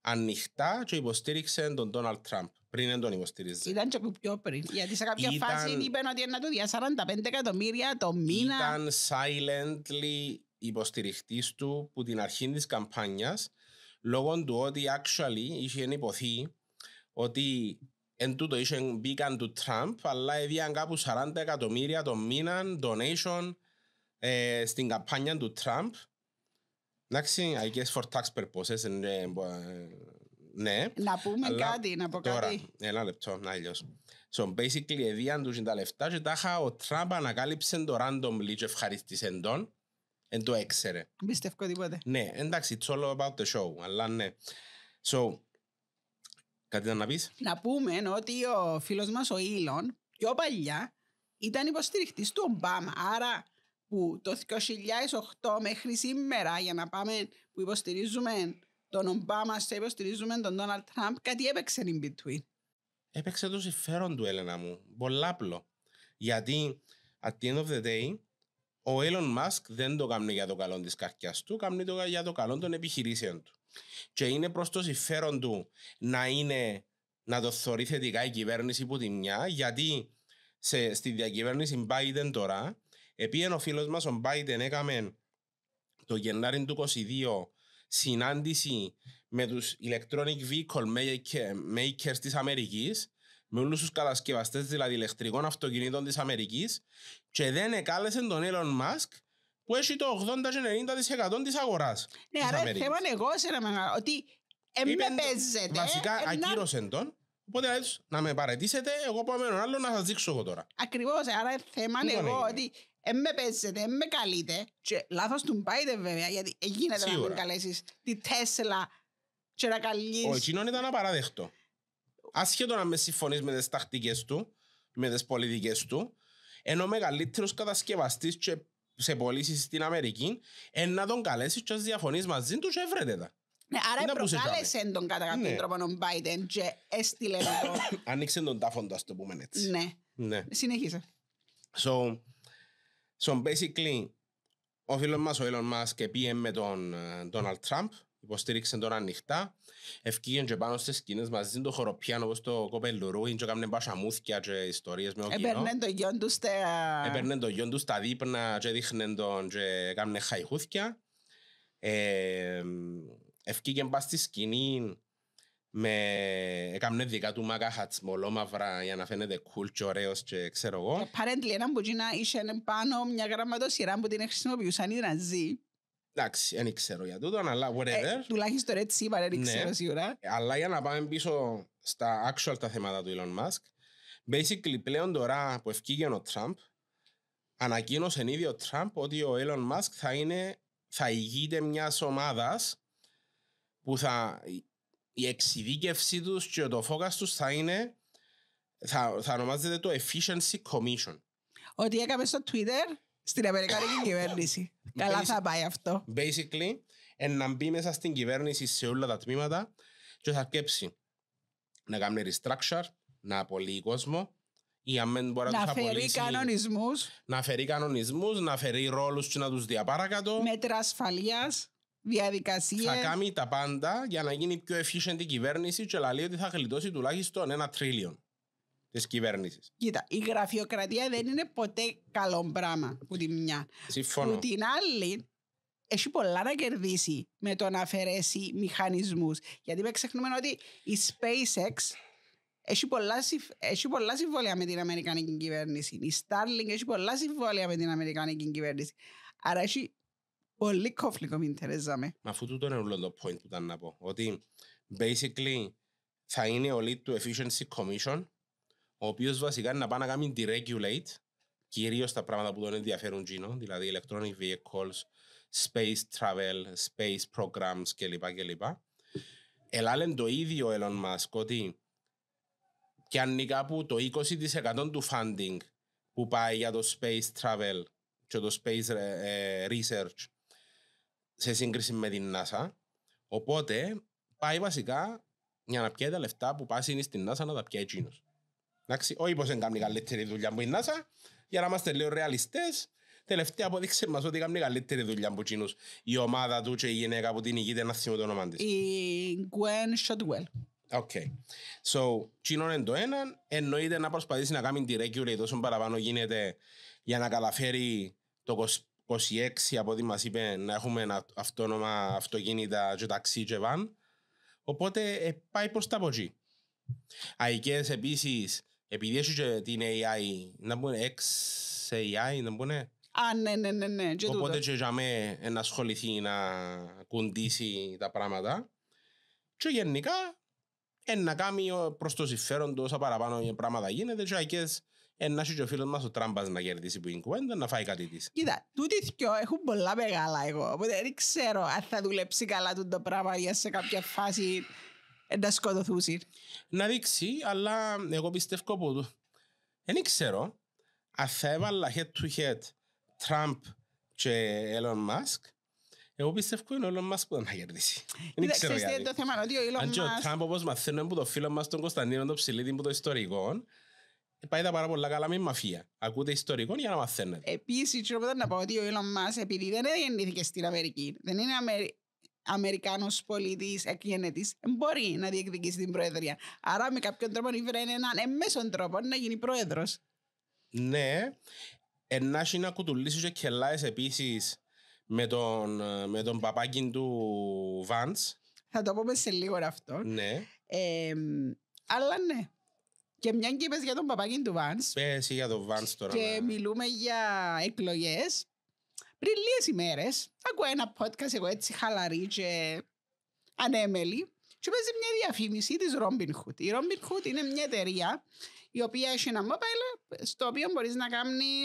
ανοιχτά και υποστήριξε τον Donald Τραμπ. Πριν δεν τον υποστήριζε. Ήταν και πιο πριν. Γιατί σε κάποια ήταν, φάση είπε ότι να του διά 45 εκατομμύρια το μήνα. Ήταν silently υποστηριχτής του που την αρχή της καμπάνιας λόγω του ότι actually είχε υποθεί ότι Εν τούτο είχε μπήκαν του Τραμπ, αλλά έδιαν κάπου 40 εκατομμύρια το μήνα donation ε, στην καμπάνια του Τραμπ. Εντάξει, I guess for tax purposes, ε, ε, ναι. Να πούμε αλλά κάτι, να πω τώρα, κάτι. Ένα λεπτό, να αλλιώς. So basically έδιαν τους τα λεφτά και τάχα ο Τραμπ ανακάλυψε το randomly και ευχαριστήσε τον. Εν το έξερε. Πιστεύω τίποτε. Ναι, εντάξει, it's all about the show, αλλά ναι. So, Κάτι να πούμε ότι ο φίλος μας ο Ήλον πιο παλιά ήταν υποστηριχτής του Ομπάμα. Άρα που το 2008 μέχρι σήμερα για να πάμε που υποστηρίζουμε τον Ομπάμα σε υποστηρίζουμε τον Ντόναλτ Τραμπ κάτι έπαιξε in between. Έπαιξε το συμφέρον του Έλενα μου. Πολλάπλο. Γιατί at the end of the day ο Ελον Μάσκ δεν το κάνει για το καλό της καρκιάς του, κάνει το για το καλό των επιχειρήσεων του και είναι προς το συμφέρον του να είναι να το θεωρεί θετικά η κυβέρνηση που τη μια γιατί σε, στη διακυβέρνηση Biden τώρα επειδή ο φίλος μας ο Biden έκαμε το Γενάρη του 2022 συνάντηση με τους electronic vehicle makers της Αμερικής, με όλους τους κατασκευαστές δηλαδή ηλεκτρικών αυτοκινήτων της Αμερικής και δεν εκάλεσε τον Elon Musk που έχει το 80-90% της αγοράς. Ναι, άρα θέμα θέμα εγώ σε ένα μεγάλο, ότι εμ παίζετε. Βασικά ακύρωσεν τον, οπότε να με παρετήσετε, εγώ πάω με έναν άλλο να σας δείξω εγώ τώρα. Ακριβώς. άρα θέμα εγώ ότι Εν με παίζετε, εν με καλείτε. Και λάθος του πάειτε βέβαια, γιατί γίνεται να μην καλέσεις τη Τέσλα και να καλείς... Ο εκείνον ήταν απαράδεκτο. Άσχετο να με συμφωνείς με τις τακτικές του, με τις πολιτικές του, ενώ μεγαλύτερος κατασκευαστής και σε πωλήσει στην Αμερική, ε, να τον καλέσεις και διαφωνείς μαζί τους, έβρετε τα. Ναι, άρα προκάλεσε τον κατά κάποιον ναι. τρόπο τον Biden και έστειλε τον... Άνοιξε τον τάφον του, ας το πούμε έτσι. Ναι. ναι. Συνεχίσε. So, so basically, ο φίλος μας ο Elon Musk πήγε με τον ε, Donald Trump υποστήριξε τώρα ανοιχτά. Ευκήγεν και πάνω στις σκηνές μαζί το χοροπιάνο όπως το κόπελ κοπελουρού και έκαναν μουθκιά και ιστορίες με ο κοινό. Έπαιρνε το γιον τους στα... Έπαιρνε το γιον τους στα δείπνα και δείχνε τον και έκαναν χαϊχούθκια. Ε, ευκήγεν στη σκηνή με έκαναν δικά του μάκα χατσμολό μαύρα για να φαίνεται cool και ωραίος και ξέρω εγώ. Apparently έναν μπουτζίνα είχε πάνω μια γραμματοσυρά που την χρησιμοποιούσαν οι Ραζί Εντάξει, δεν ξέρω για τούτο, αλλά ε, whatever. Ε, τουλάχιστον έτσι είπα, δεν ξέρω ναι. σίγουρα. Ε, αλλά για να πάμε πίσω στα actual τα θέματα του Elon Musk, basically πλέον τώρα που ευκήγε ο Τραμπ, ανακοίνωσε ο ο Τραμπ ότι ο Elon Musk θα, είναι, θα ηγείται μιας ομάδας που θα, η εξειδίκευσή τους και το φόκα τους θα είναι θα, θα ονομάζεται το Efficiency Commission. Ότι έκαμε στο Twitter στην Αμερικανική κυβέρνηση. Καλά θα πάει αυτό. Basically, να μπει μέσα στην κυβέρνηση σε όλα τα τμήματα και θα σκέψει να κάνει restructure, να απολύει κόσμο, ή αν δεν μπορεί να, να φέρει απολύσει, κανονισμούς. Να φέρει κανονισμούς, να φέρει ρόλους και να τους διαπάρακατο. Μέτρα ασφαλείας, διαδικασίες. Θα κάνει τα πάντα για να γίνει πιο efficient η κυβέρνηση και λέει ότι θα γλιτώσει τουλάχιστον ένα τρίλιον της κυβέρνησης. Κοίτα, η γραφειοκρατία δεν είναι ποτέ καλό πράγμα που τη μια. Συμφωνώ. Που την άλλη, έχει πολλά να κερδίσει με το να αφαιρέσει μηχανισμούς. Γιατί δεν ξεχνούμε ότι η SpaceX έχει πολλά, συμφ... έχει πολλά συμβόλαια με την Αμερικανική κυβέρνηση. Η Starlink έχει πολλά συμβόλαια με την Αμερικανική κυβέρνηση. Άρα έχει πολύ κόφλικο με Μα αφού τούτο είναι το point που ήταν να πω. Ότι basically θα είναι όλοι του Efficiency Commission ο οποίος βασικά να πάει να κάνει deregulate κυρίως τα πράγματα που τον ενδιαφέρουν Gino, δηλαδή electronic vehicles, space travel, space programs κλπ. κλπ. Ελάλεν το ίδιο ο Elon Musk ότι και αν κάπου το 20% του funding που πάει για το space travel και το space ε, ε, research σε σύγκριση με την NASA. Οπότε πάει βασικά για να πιάει τα λεφτά που πάει στην NASA να τα πιέτει εκείνος. Εντάξει, όχι πως δεν κάνει καλύτερη δουλειά που η NASA, για να είμαστε λίγο ρεαλιστές, τελευταία αποδείξε μας ότι κάνει καλύτερη δουλειά που κίνους η ομάδα του και η γυναίκα που την ηγείται να θυμούν το όνομα της. Η Gwen Shotwell. Οκ. So, κίνον εν το έναν, εννοείται να προσπαθήσει να κάνει τη regulate όσο παραπάνω γίνεται για να καταφέρει το 26 από ό,τι μας είπε να έχουμε αυτόνομα αυτοκίνητα και ταξί και βαν. Οπότε ε, πάει προς τα από Αικές επίσης επειδή έχει και την AI, να πούνε XAI, να πούνε. Α, ναι, ναι, ναι. ναι. Και Οπότε και για μέ να ασχοληθεί να κουντήσει τα πράγματα. Και γενικά να κάνει προς το συμφέρον του όσα παραπάνω πράγματα γίνεται. Και ακέ να και ο φίλος μας ο Τράμπα να κερδίσει που είναι κουβέντα, να φάει κάτι της. Κοίτα, τούτοι δυο έχουν πολλά μεγάλα εγώ. Οπότε δεν ξέρω αν θα δουλέψει καλά το πράγμα για σε κάποια φάση να σκοτωθούσει. Να δείξει, αλλά εγώ πιστεύω που δεν ξέρω αν θα έβαλα head to head Τραμπ και Elon Musk εγώ πιστεύω είναι ο Elon Musk που θα κερδίσει. Δεν ξέρω γιατί. Το θέμα ότι ο Elon Musk... Αν και ο Τραμπ όπως μαθαίνουμε από το φίλο μας τον Κωνσταντίνο τον ψηλίδι που το ιστορικό πάει τα πάρα πολλά καλά με μαφία. Ακούτε ιστορικό για να μαθαίνετε. Επίσης, ξέρω να πω ότι ο Elon Musk επειδή δεν γεννήθηκε στην Αμερική, δεν είναι Αμερική Αμερικάνος πολίτης εκγενετής μπορεί να διεκδικήσει την Προεδρία. Άρα, με κάποιον τρόπο, η είναι έναν εμέσον τρόπο να γίνει Πρόεδρος. Ναι. Ενάχει να κουτουλήσει και κελάε επίσης με τον, με τον παπάκι του Βαντ. Θα το πούμε σε λίγο αυτό. Ναι. αλλά ναι. Και μια και είπες για τον παπάκι του Βάνς Πες για τον Βαντ τώρα Και ναι. μιλούμε για εκλογές πριν λίγες ημέρες, ακούω ένα podcast εγώ έτσι χαλαρή και ανέμελη και παίζει μια διαφήμιση της Robin Hood. Η Robin Hood είναι μια εταιρεία η οποία έχει ένα mobile στο οποίο μπορείς να κάνεις,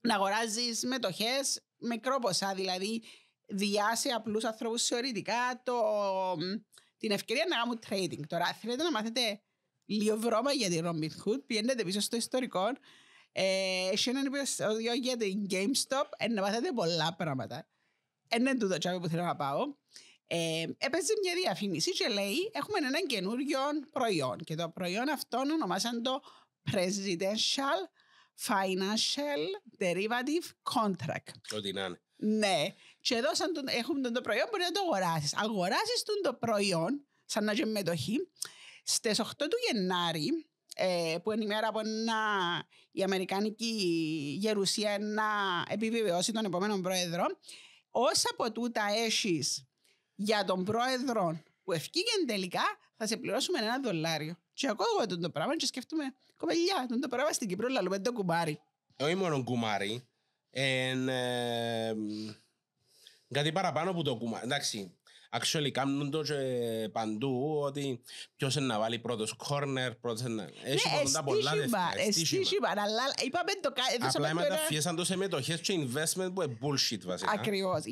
να αγοράζεις μετοχές, μικρό ποσά, δηλαδή διάσει απλούς ανθρώπους θεωρητικά το, την ευκαιρία να κάνουν trading. Τώρα θέλετε να μάθετε λίγο βρώμα για τη Robin Hood, πηγαίνετε πίσω στο ιστορικό έχει έναν επεισόδιο για την GameStop, να μάθετε πολλά πράγματα. Είναι τούτο τσάπι που θέλω να πάω. Ε, έπαιζε μια διαφήμιση και λέει έχουμε έναν καινούριο προϊόν και το προϊόν αυτό ονομάσαν το Presidential Financial Derivative Contract. Ό,τι να είναι. Ναι. Και εδώ τον, το προϊόν, μπορεί να το αγοράσεις. Αγοράσεις τον το προϊόν, σαν να και μετοχή, στις 8 του Γενάρη ε, που είναι η μέρα που η Αμερικανική γερουσία να επιβεβαιώσει τον επόμενο πρόεδρο. Όσα από τούτα έχεις για τον πρόεδρο που ευκήγεν τελικά, θα σε πληρώσουμε ένα δολάριο. Και ακούω τον το πράγμα και σκέφτομαι, κοπελιά, τον το πράγμα στην Κύπρο λαλούμε το κουμπάρι. Όχι μόνο κουμπάρι, εν, ε, κάτι παραπάνω από το κουμπάρι, Εντάξει, actually κάνουν το και παντού ότι ποιος είναι να βάλει πρώτος κόρνερ, πρώτος είναι... Ναι, έχει ε, πολλά πολλά δεύτερα. Ε, αλλά είπαμε το κάτι... Απλά μεταφιέσαν το σε μετοχές και investment που είναι bullshit βασικά. Ακριβώς.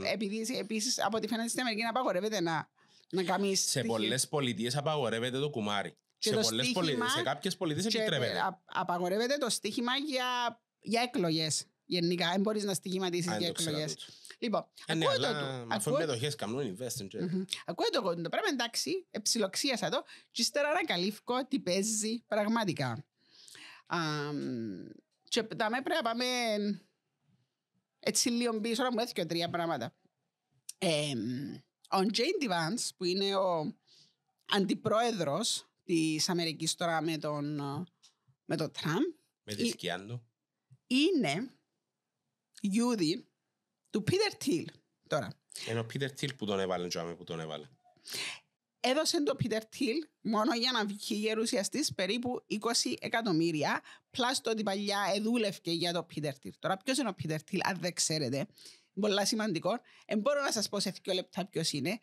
Ναι, επειδή επίσης από ό,τι φαίνεται στην Αμερική να απαγορεύεται να... Να κάνεις σε πολλές πολιτείες απαγορεύεται το κουμάρι. σε, πολλές σε κάποιες πολιτείες επιτρέπεται. απαγορεύεται το στοίχημα για, για εκλογές. Γενικά, δεν μπορείς να στοιχηματίσεις για εκλογές. Λοιπόν, ε, ναι, αλλά αφού είναι μετοχέ καμνούν Ακούω το κόντο, πράγμα εντάξει, εψιλοξίασα το και ύστερα καλύφω τι παίζει πραγματικά. Και τα πρέπει να πάμε έτσι λίγο πίσω να μου έθιω τρία πράγματα. Ο Τζέιν Τιβάν, που είναι ο αντιπρόεδρος της Αμερικής τώρα με τον, με τον Τραμπ. Με τη σκιά του. Είναι Ιούδη του Πίτερ Τιλ τώρα. Ενώ ο Πίτερ Τιλ που τον έβαλε, τζάμε που τον έβαλε. Έδωσε το Πίτερ Τιλ μόνο για να βγει γερουσιαστής περίπου 20 εκατομμύρια. Πλάστο το ότι παλιά εδούλευκε για το Πίτερ Τιλ. Τώρα, ποιος είναι ο Πίτερ Τιλ, αν δεν ξέρετε. Πολλά σημαντικό. Δεν μπορώ να σας πω σε δύο λεπτά ποιος είναι.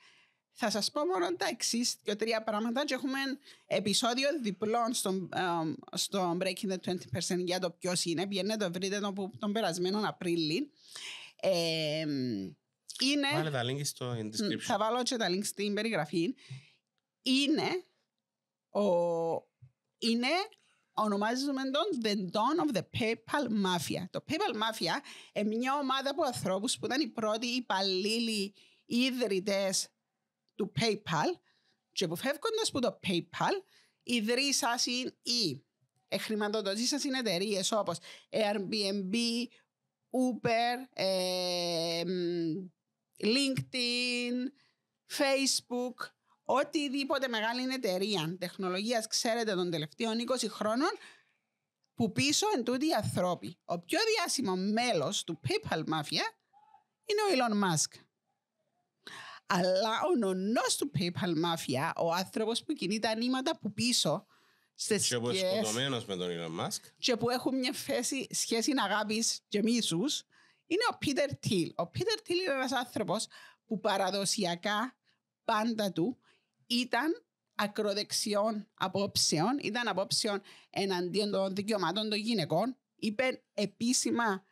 Θα σας πω μόνο τα εξής και τρία πράγματα. Και έχουμε επεισόδιο διπλών στο, um, στο Breaking the 20% για το ποιος είναι. Πηγαίνετε το βρείτε τον, τον περασμένο Απρίλιο. Ε, είναι... Βάλε τα link Θα βάλω και τα link στην περιγραφή. Είναι, ο, είναι ονομάζουμε τον The Dawn of the PayPal Mafia. Το PayPal Mafia είναι μια ομάδα από ανθρώπους που ήταν οι πρώτοι υπαλλήλοι ίδρυτε του PayPal και που φεύγοντας από το PayPal ιδρύσασαν ή εχρηματοδοτήσασαν εταιρείες όπως Airbnb, Uber, ε, LinkedIn, Facebook, οτιδήποτε μεγάλη είναι εταιρεία τεχνολογίας, ξέρετε, των τελευταίων 20 χρόνων, που πίσω εν τούτοι οι ανθρώποι. Ο πιο διάσημο μέλος του PayPal Mafia είναι ο Elon Musk. Αλλά ο νονός του PayPal Mafia, ο άνθρωπος που κινεί τα νήματα που πίσω, σε Και που σκοτωμένος με τον Elon Musk. Και που έχουν μια φέση, σχέση αγάπη και μίσου, Είναι ο Peter Τιλ. Ο Peter Τιλ είναι ένας άνθρωπος που παραδοσιακά πάντα του ήταν ακροδεξιών απόψεων, ήταν απόψεων εναντίον των δικαιωμάτων των γυναικών. Είπε επίσημα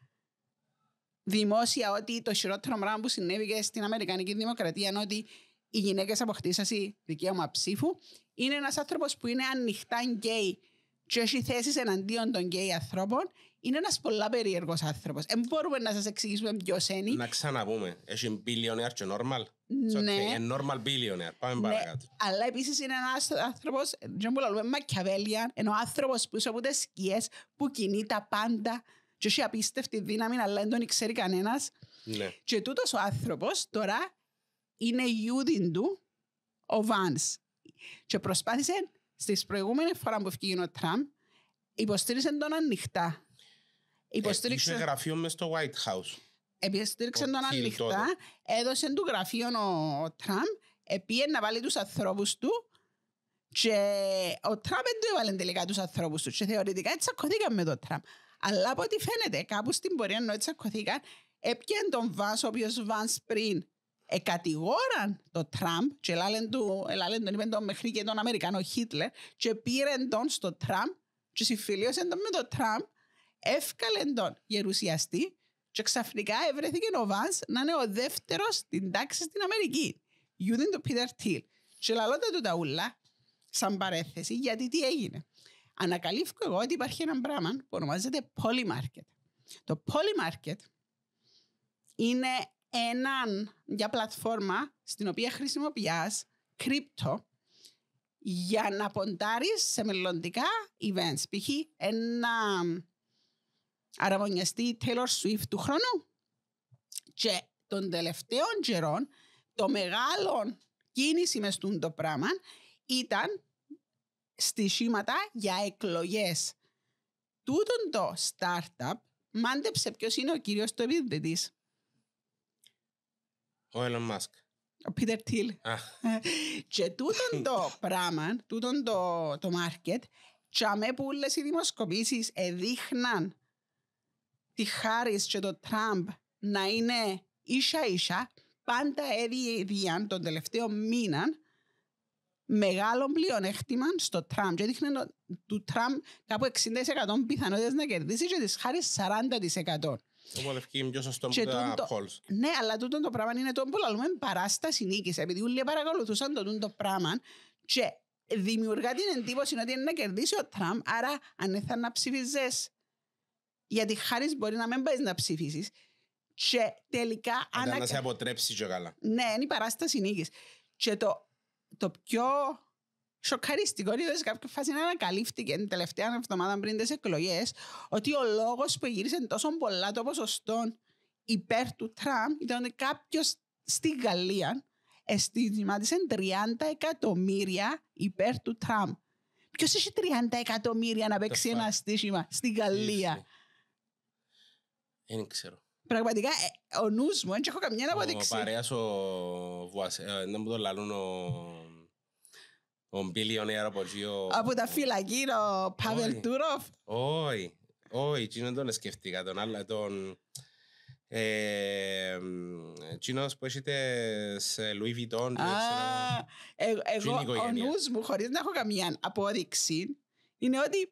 δημόσια ότι το χειρότερο πράγμα που συνέβη και στην Αμερικανική Δημοκρατία είναι ότι οι γυναίκες αποκτήσαν δικαίωμα ψήφου είναι ένας άνθρωπος που είναι ανοιχτά γκέι και έχει θέσεις εναντίον των γκέι ανθρώπων, είναι ένας πολλά περίεργος άνθρωπος. Δεν μπορούμε να σας εξηγήσουμε ποιος είναι. Να ξαναπούμε. Έχει billionaire και normal. Ναι. Okay. normal billionaire. Πάμε ναι. παρακάτω. Αλλά επίσης είναι ένας άνθρωπος, δεν μπορούμε να λέμε μακιαβέλια, ενώ άνθρωπος που είσαι από τις σκιές που κινεί τα πάντα και έχει απίστευτη δύναμη, αλλά δεν τον ξέρει κανένας. Ναι. Και τούτος ο άνθρωπος τώρα είναι η του ο Vance. Και προσπάθησε στις προηγούμενες φορά που βγήκε ο Τραμπ, υποστήριξε τον ανοιχτά. Ε, υποστήριξε... Είχε γραφείο μες στο White House. Υποστήριξε τον ανοιχτά, έδωσε του γραφείο ο, ο Τραμπ, επίε να βάλει τους ανθρώπους του και ο Τραμπ δεν του έβαλε τελικά τους ανθρώπους του και θεωρητικά έτσι τσακωθήκαν με τον Τραμπ. Αλλά από ό,τι φαίνεται, κάπου στην πορεία ενώ έτσι τσακωθήκαν, έπιαν τον Βάν, ο οποίος Βάν πριν εκατηγόραν τον Τραμπ και λάλεν του, τον είπε τον μέχρι και τον Αμερικάνο Χίτλερ και πήρε τον στο Τραμπ και συμφιλίωσαν τον με τον Τραμπ, έφκαλε τον γερουσιαστή και ξαφνικά έβρεθηκε ο Βάνς να είναι ο δεύτερος στην τάξη στην Αμερική. Γιούδιν το Πίτερ Τιλ. Και λαλότα του τα ούλα, σαν παρέθεση, γιατί τι έγινε. Ανακαλύφω εγώ ότι υπάρχει ένα πράγμα που ονομάζεται polymarket. Το polymarket είναι έναν, μια πλατφόρμα στην οποία χρησιμοποιάς κρύπτο για να ποντάρεις σε μελλοντικά events. Π.χ. ένα αραβωνιαστή Taylor Swift του χρόνου. Και των τελευταίων καιρών το μεγάλο κίνηση μες στον το πράγμα ήταν σήματα για εκλογές. Τούτον το startup μάντεψε ποιος είναι ο κύριος το επιδετής. Ο Elon Μάσκ. Ο Πίτερ Τιλ. Και τούτο το πράγμα, τούτο το, το market, τσαμέ που οι δημοσκοπήσεις εδείχναν τη Χάρις και το Τραμπ να είναι ίσα ίσα, πάντα έδιαν τον τελευταίο μήνα μεγάλο πλειονέκτημα στο Τραμπ. Και ότι του Τραμπ κάπου 60% πιθανότητες να κερδίσει και της Χάρης 40%. Ναι, αλλά τούτο το πράγμα είναι το που λέμε παράσταση νίκης. Επειδή όλοι παρακολουθούσαν το τούτο πράγμα και δημιουργά την εντύπωση ότι είναι να κερδίσει ο Τραμπ, άρα αν θα να ψηφίζεις. Γιατί χάρη μπορεί να μην πα να ψηφίσεις. Και τελικά. Αν να σε αποτρέψει, καλά. Ναι, είναι η παράσταση νίκης. Και το πιο σοκαριστικό ότι σε κάποια φάση ανακαλύφθηκε την τελευταία εβδομάδα πριν τις εκλογές ότι ο λόγος που γύρισε τόσο πολλά το ποσοστό υπέρ του Τραμπ ήταν ότι κάποιος στη Γαλλία εστιμάτισε 30 εκατομμύρια υπέρ του Τραμπ. Ποιος έχει 30 εκατομμύρια να παίξει ένα στήσιμα στη Γαλλία. Δεν ξέρω. Πραγματικά, ε, ο νους μου, δεν έχω καμιά αποδείξη. Ο παρέας ο Βουασέ, ε, δεν μου το λαλούν ο ο μπιλιονέρο από γιο... Από τα φυλακή, ο Παβελ Τούροφ. Όχι, όχι, τον σκεφτήκα, τον άλλο, τον... Ε, εκείνος που έχετε σε Louis Vuitton ε, Εγώ ο νους μου χωρίς να έχω καμία απόδειξη Είναι ότι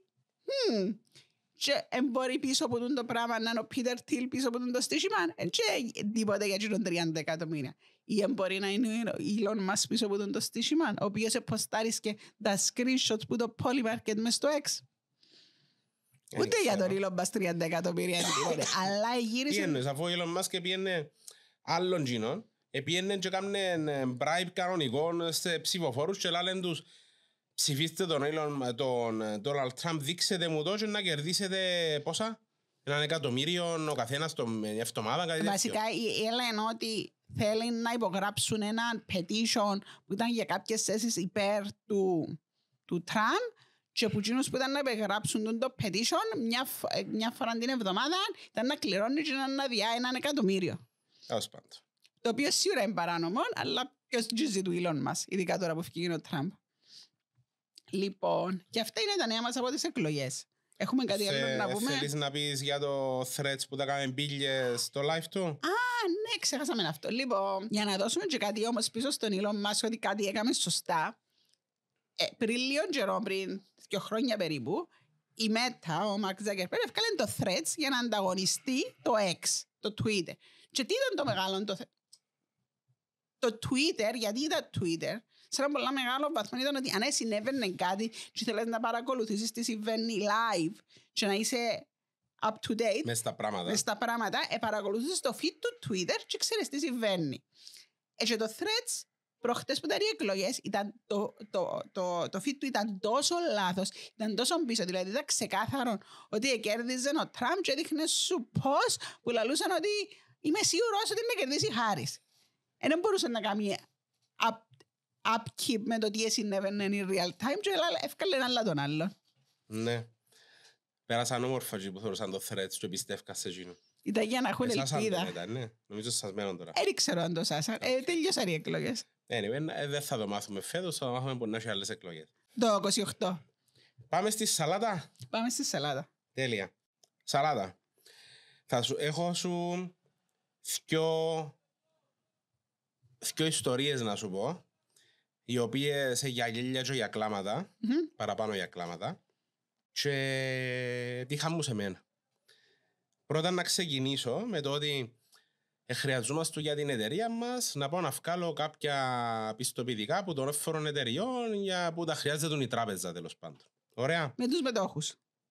και μπορεί πίσω από το πράγμα να είναι ο Πίτερ Τιλ πίσω από το στήσιμα και τίποτα για τον 30 εκατομμύρια ή αν μπορεί να είναι ο Elon Musk πίσω από τον το στήσιμα, ο οποίος εποστάρισκε τα screenshots που το Polymarket μες στο X. Ε, Ούτε για τον Elon Musk 30 εκατομμύρια αλλά γύρισε... Τι αφού ο Elon Musk πήγαινε άλλων γίνων, πήγαινε και έκανε ε, bribe κανονικών σε ψηφοφόρους και λένε τους ψηφίστε τον Elon, τον ε, Donald Trump, δείξετε μου το και να κερδίσετε πόσα, έναν εκατομμύριο ο καθένας το εβδομάδα, κάτι τέτοιο. Βασικά, έλεγαν ότι θέλει να υπογράψουν ένα petition που ήταν για κάποιες θέσεις υπέρ του, του Τραν και που που ήταν να υπογράψουν το petition μια, ε, μια φορά την εβδομάδα ήταν να κληρώνει και να διά έναν εκατομμύριο. Ας πάντα. Το οποίο σίγουρα είναι παράνομο, αλλά ποιος τζιζί του ήλων μας, ειδικά τώρα που φύγει ο Τραμπ. Λοιπόν, και αυτά είναι τα νέα μας από τις εκλογές. Έχουμε κάτι άλλο να πούμε. Θέλεις να πεις για το threads που τα κάνουν μπίλιες στο live του. Α, ναι, ξεχάσαμε αυτό. Λοιπόν, για να δώσουμε και κάτι όμως πίσω στον ήλιο μα ότι κάτι έκαμε σωστά. Ε, πριν λίγο καιρό, πριν δύο χρόνια περίπου, η Μέτα, ο Mark Zuckerberg, έφκαλε το Threads για να ανταγωνιστεί το X, το Twitter. Και τι ήταν το μεγάλο το Το Twitter, γιατί ήταν Twitter, σε ένα πολύ μεγάλο βαθμό ήταν ότι αν συνέβαινε κάτι και θέλεις να παρακολουθήσεις τι συμβαίνει live και να είσαι up to date. Μες στα πράγματα. Μες στα πράγματα. Ε, παρακολουθούσε το feed του Twitter και ξέρεις τι συμβαίνει. Ε, και το Threads προχτές που ήταν οι εκλογές, το, το, το, το feed του ήταν τόσο λάθος, ήταν τόσο πίσω. Δηλαδή ήταν ξεκάθαρο ότι κέρδιζε ο Τραμπ και έδειχνε σου πώς που λαλούσαν ότι είμαι σίγουρος ότι με κερδίσει η Χάρη. Ε, δεν μπορούσε να κάνει up, upkeep με το τι συνέβαινε in real time, και έφυγε ένα τον άλλο. Ναι. Πέρασαν όμορφα και που θεωρούσαν το threats και πιστεύκα σε εκείνο. Ήταν για να έχουν ελπίδα. Ήταν, ναι. Νομίζω σας μένουν τώρα. Ε, δεν ξέρω αν το σάσαν. Ε, τελειώσαν οι εκλογές. Anyway, ε, δεν θα το μάθουμε φέτος, θα το μάθουμε που να έχει άλλες εκλογές. Το 28. Πάμε στη σαλάτα. Πάμε στη σαλάτα. Τέλεια. Σαλάτα. Θα σου, έχω σου δυο, δυο ιστορίες να σου πω, οι οποίες για γέλια και για κλάματα, mm-hmm. παραπάνω για κλάματα και τι χαμούσε σε μένα. Πρώτα να ξεκινήσω με το ότι χρειαζόμαστε για την εταιρεία μας να πάω να βγάλω κάποια πιστοποιητικά που των εφόρων εταιριών για που τα χρειάζεται η τράπεζα τέλος πάντων. Ωραία. Με τους μετόχους.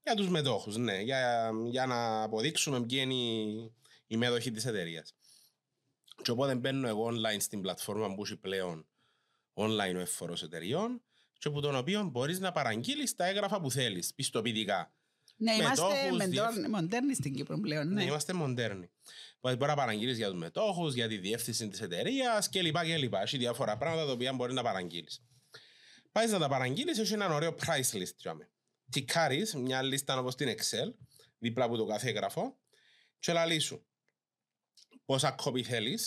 Για τους μετόχους, ναι. Για, για να αποδείξουμε ποιοι είναι η οι μέτοχοι της εταιρείας. Και οπότε μπαίνω εγώ online στην πλατφόρμα που έχει πλέον online ο εφόρο εταιριών και από τον οποίο μπορείς να παραγγείλεις τα έγγραφα που θέλεις πιστοποιητικά. Ναι, είμαστε μοντέρνοι στην Κύπρο πλέον. Ναι, ναι είμαστε μοντέρνοι. Μπορεί να παραγγείλεις για τους μετόχους, για τη διεύθυνση της εταιρείας κλπ. κλπ. Έχει διάφορα πράγματα τα οποία μπορείς να παραγγείλεις. Πάεις να τα παραγγείλεις, έχει έναν ωραίο price list. κάρει, μια λίστα όπως την Excel, δίπλα από το κάθε έγγραφο, και λέει σου πόσα κόπη θέλει.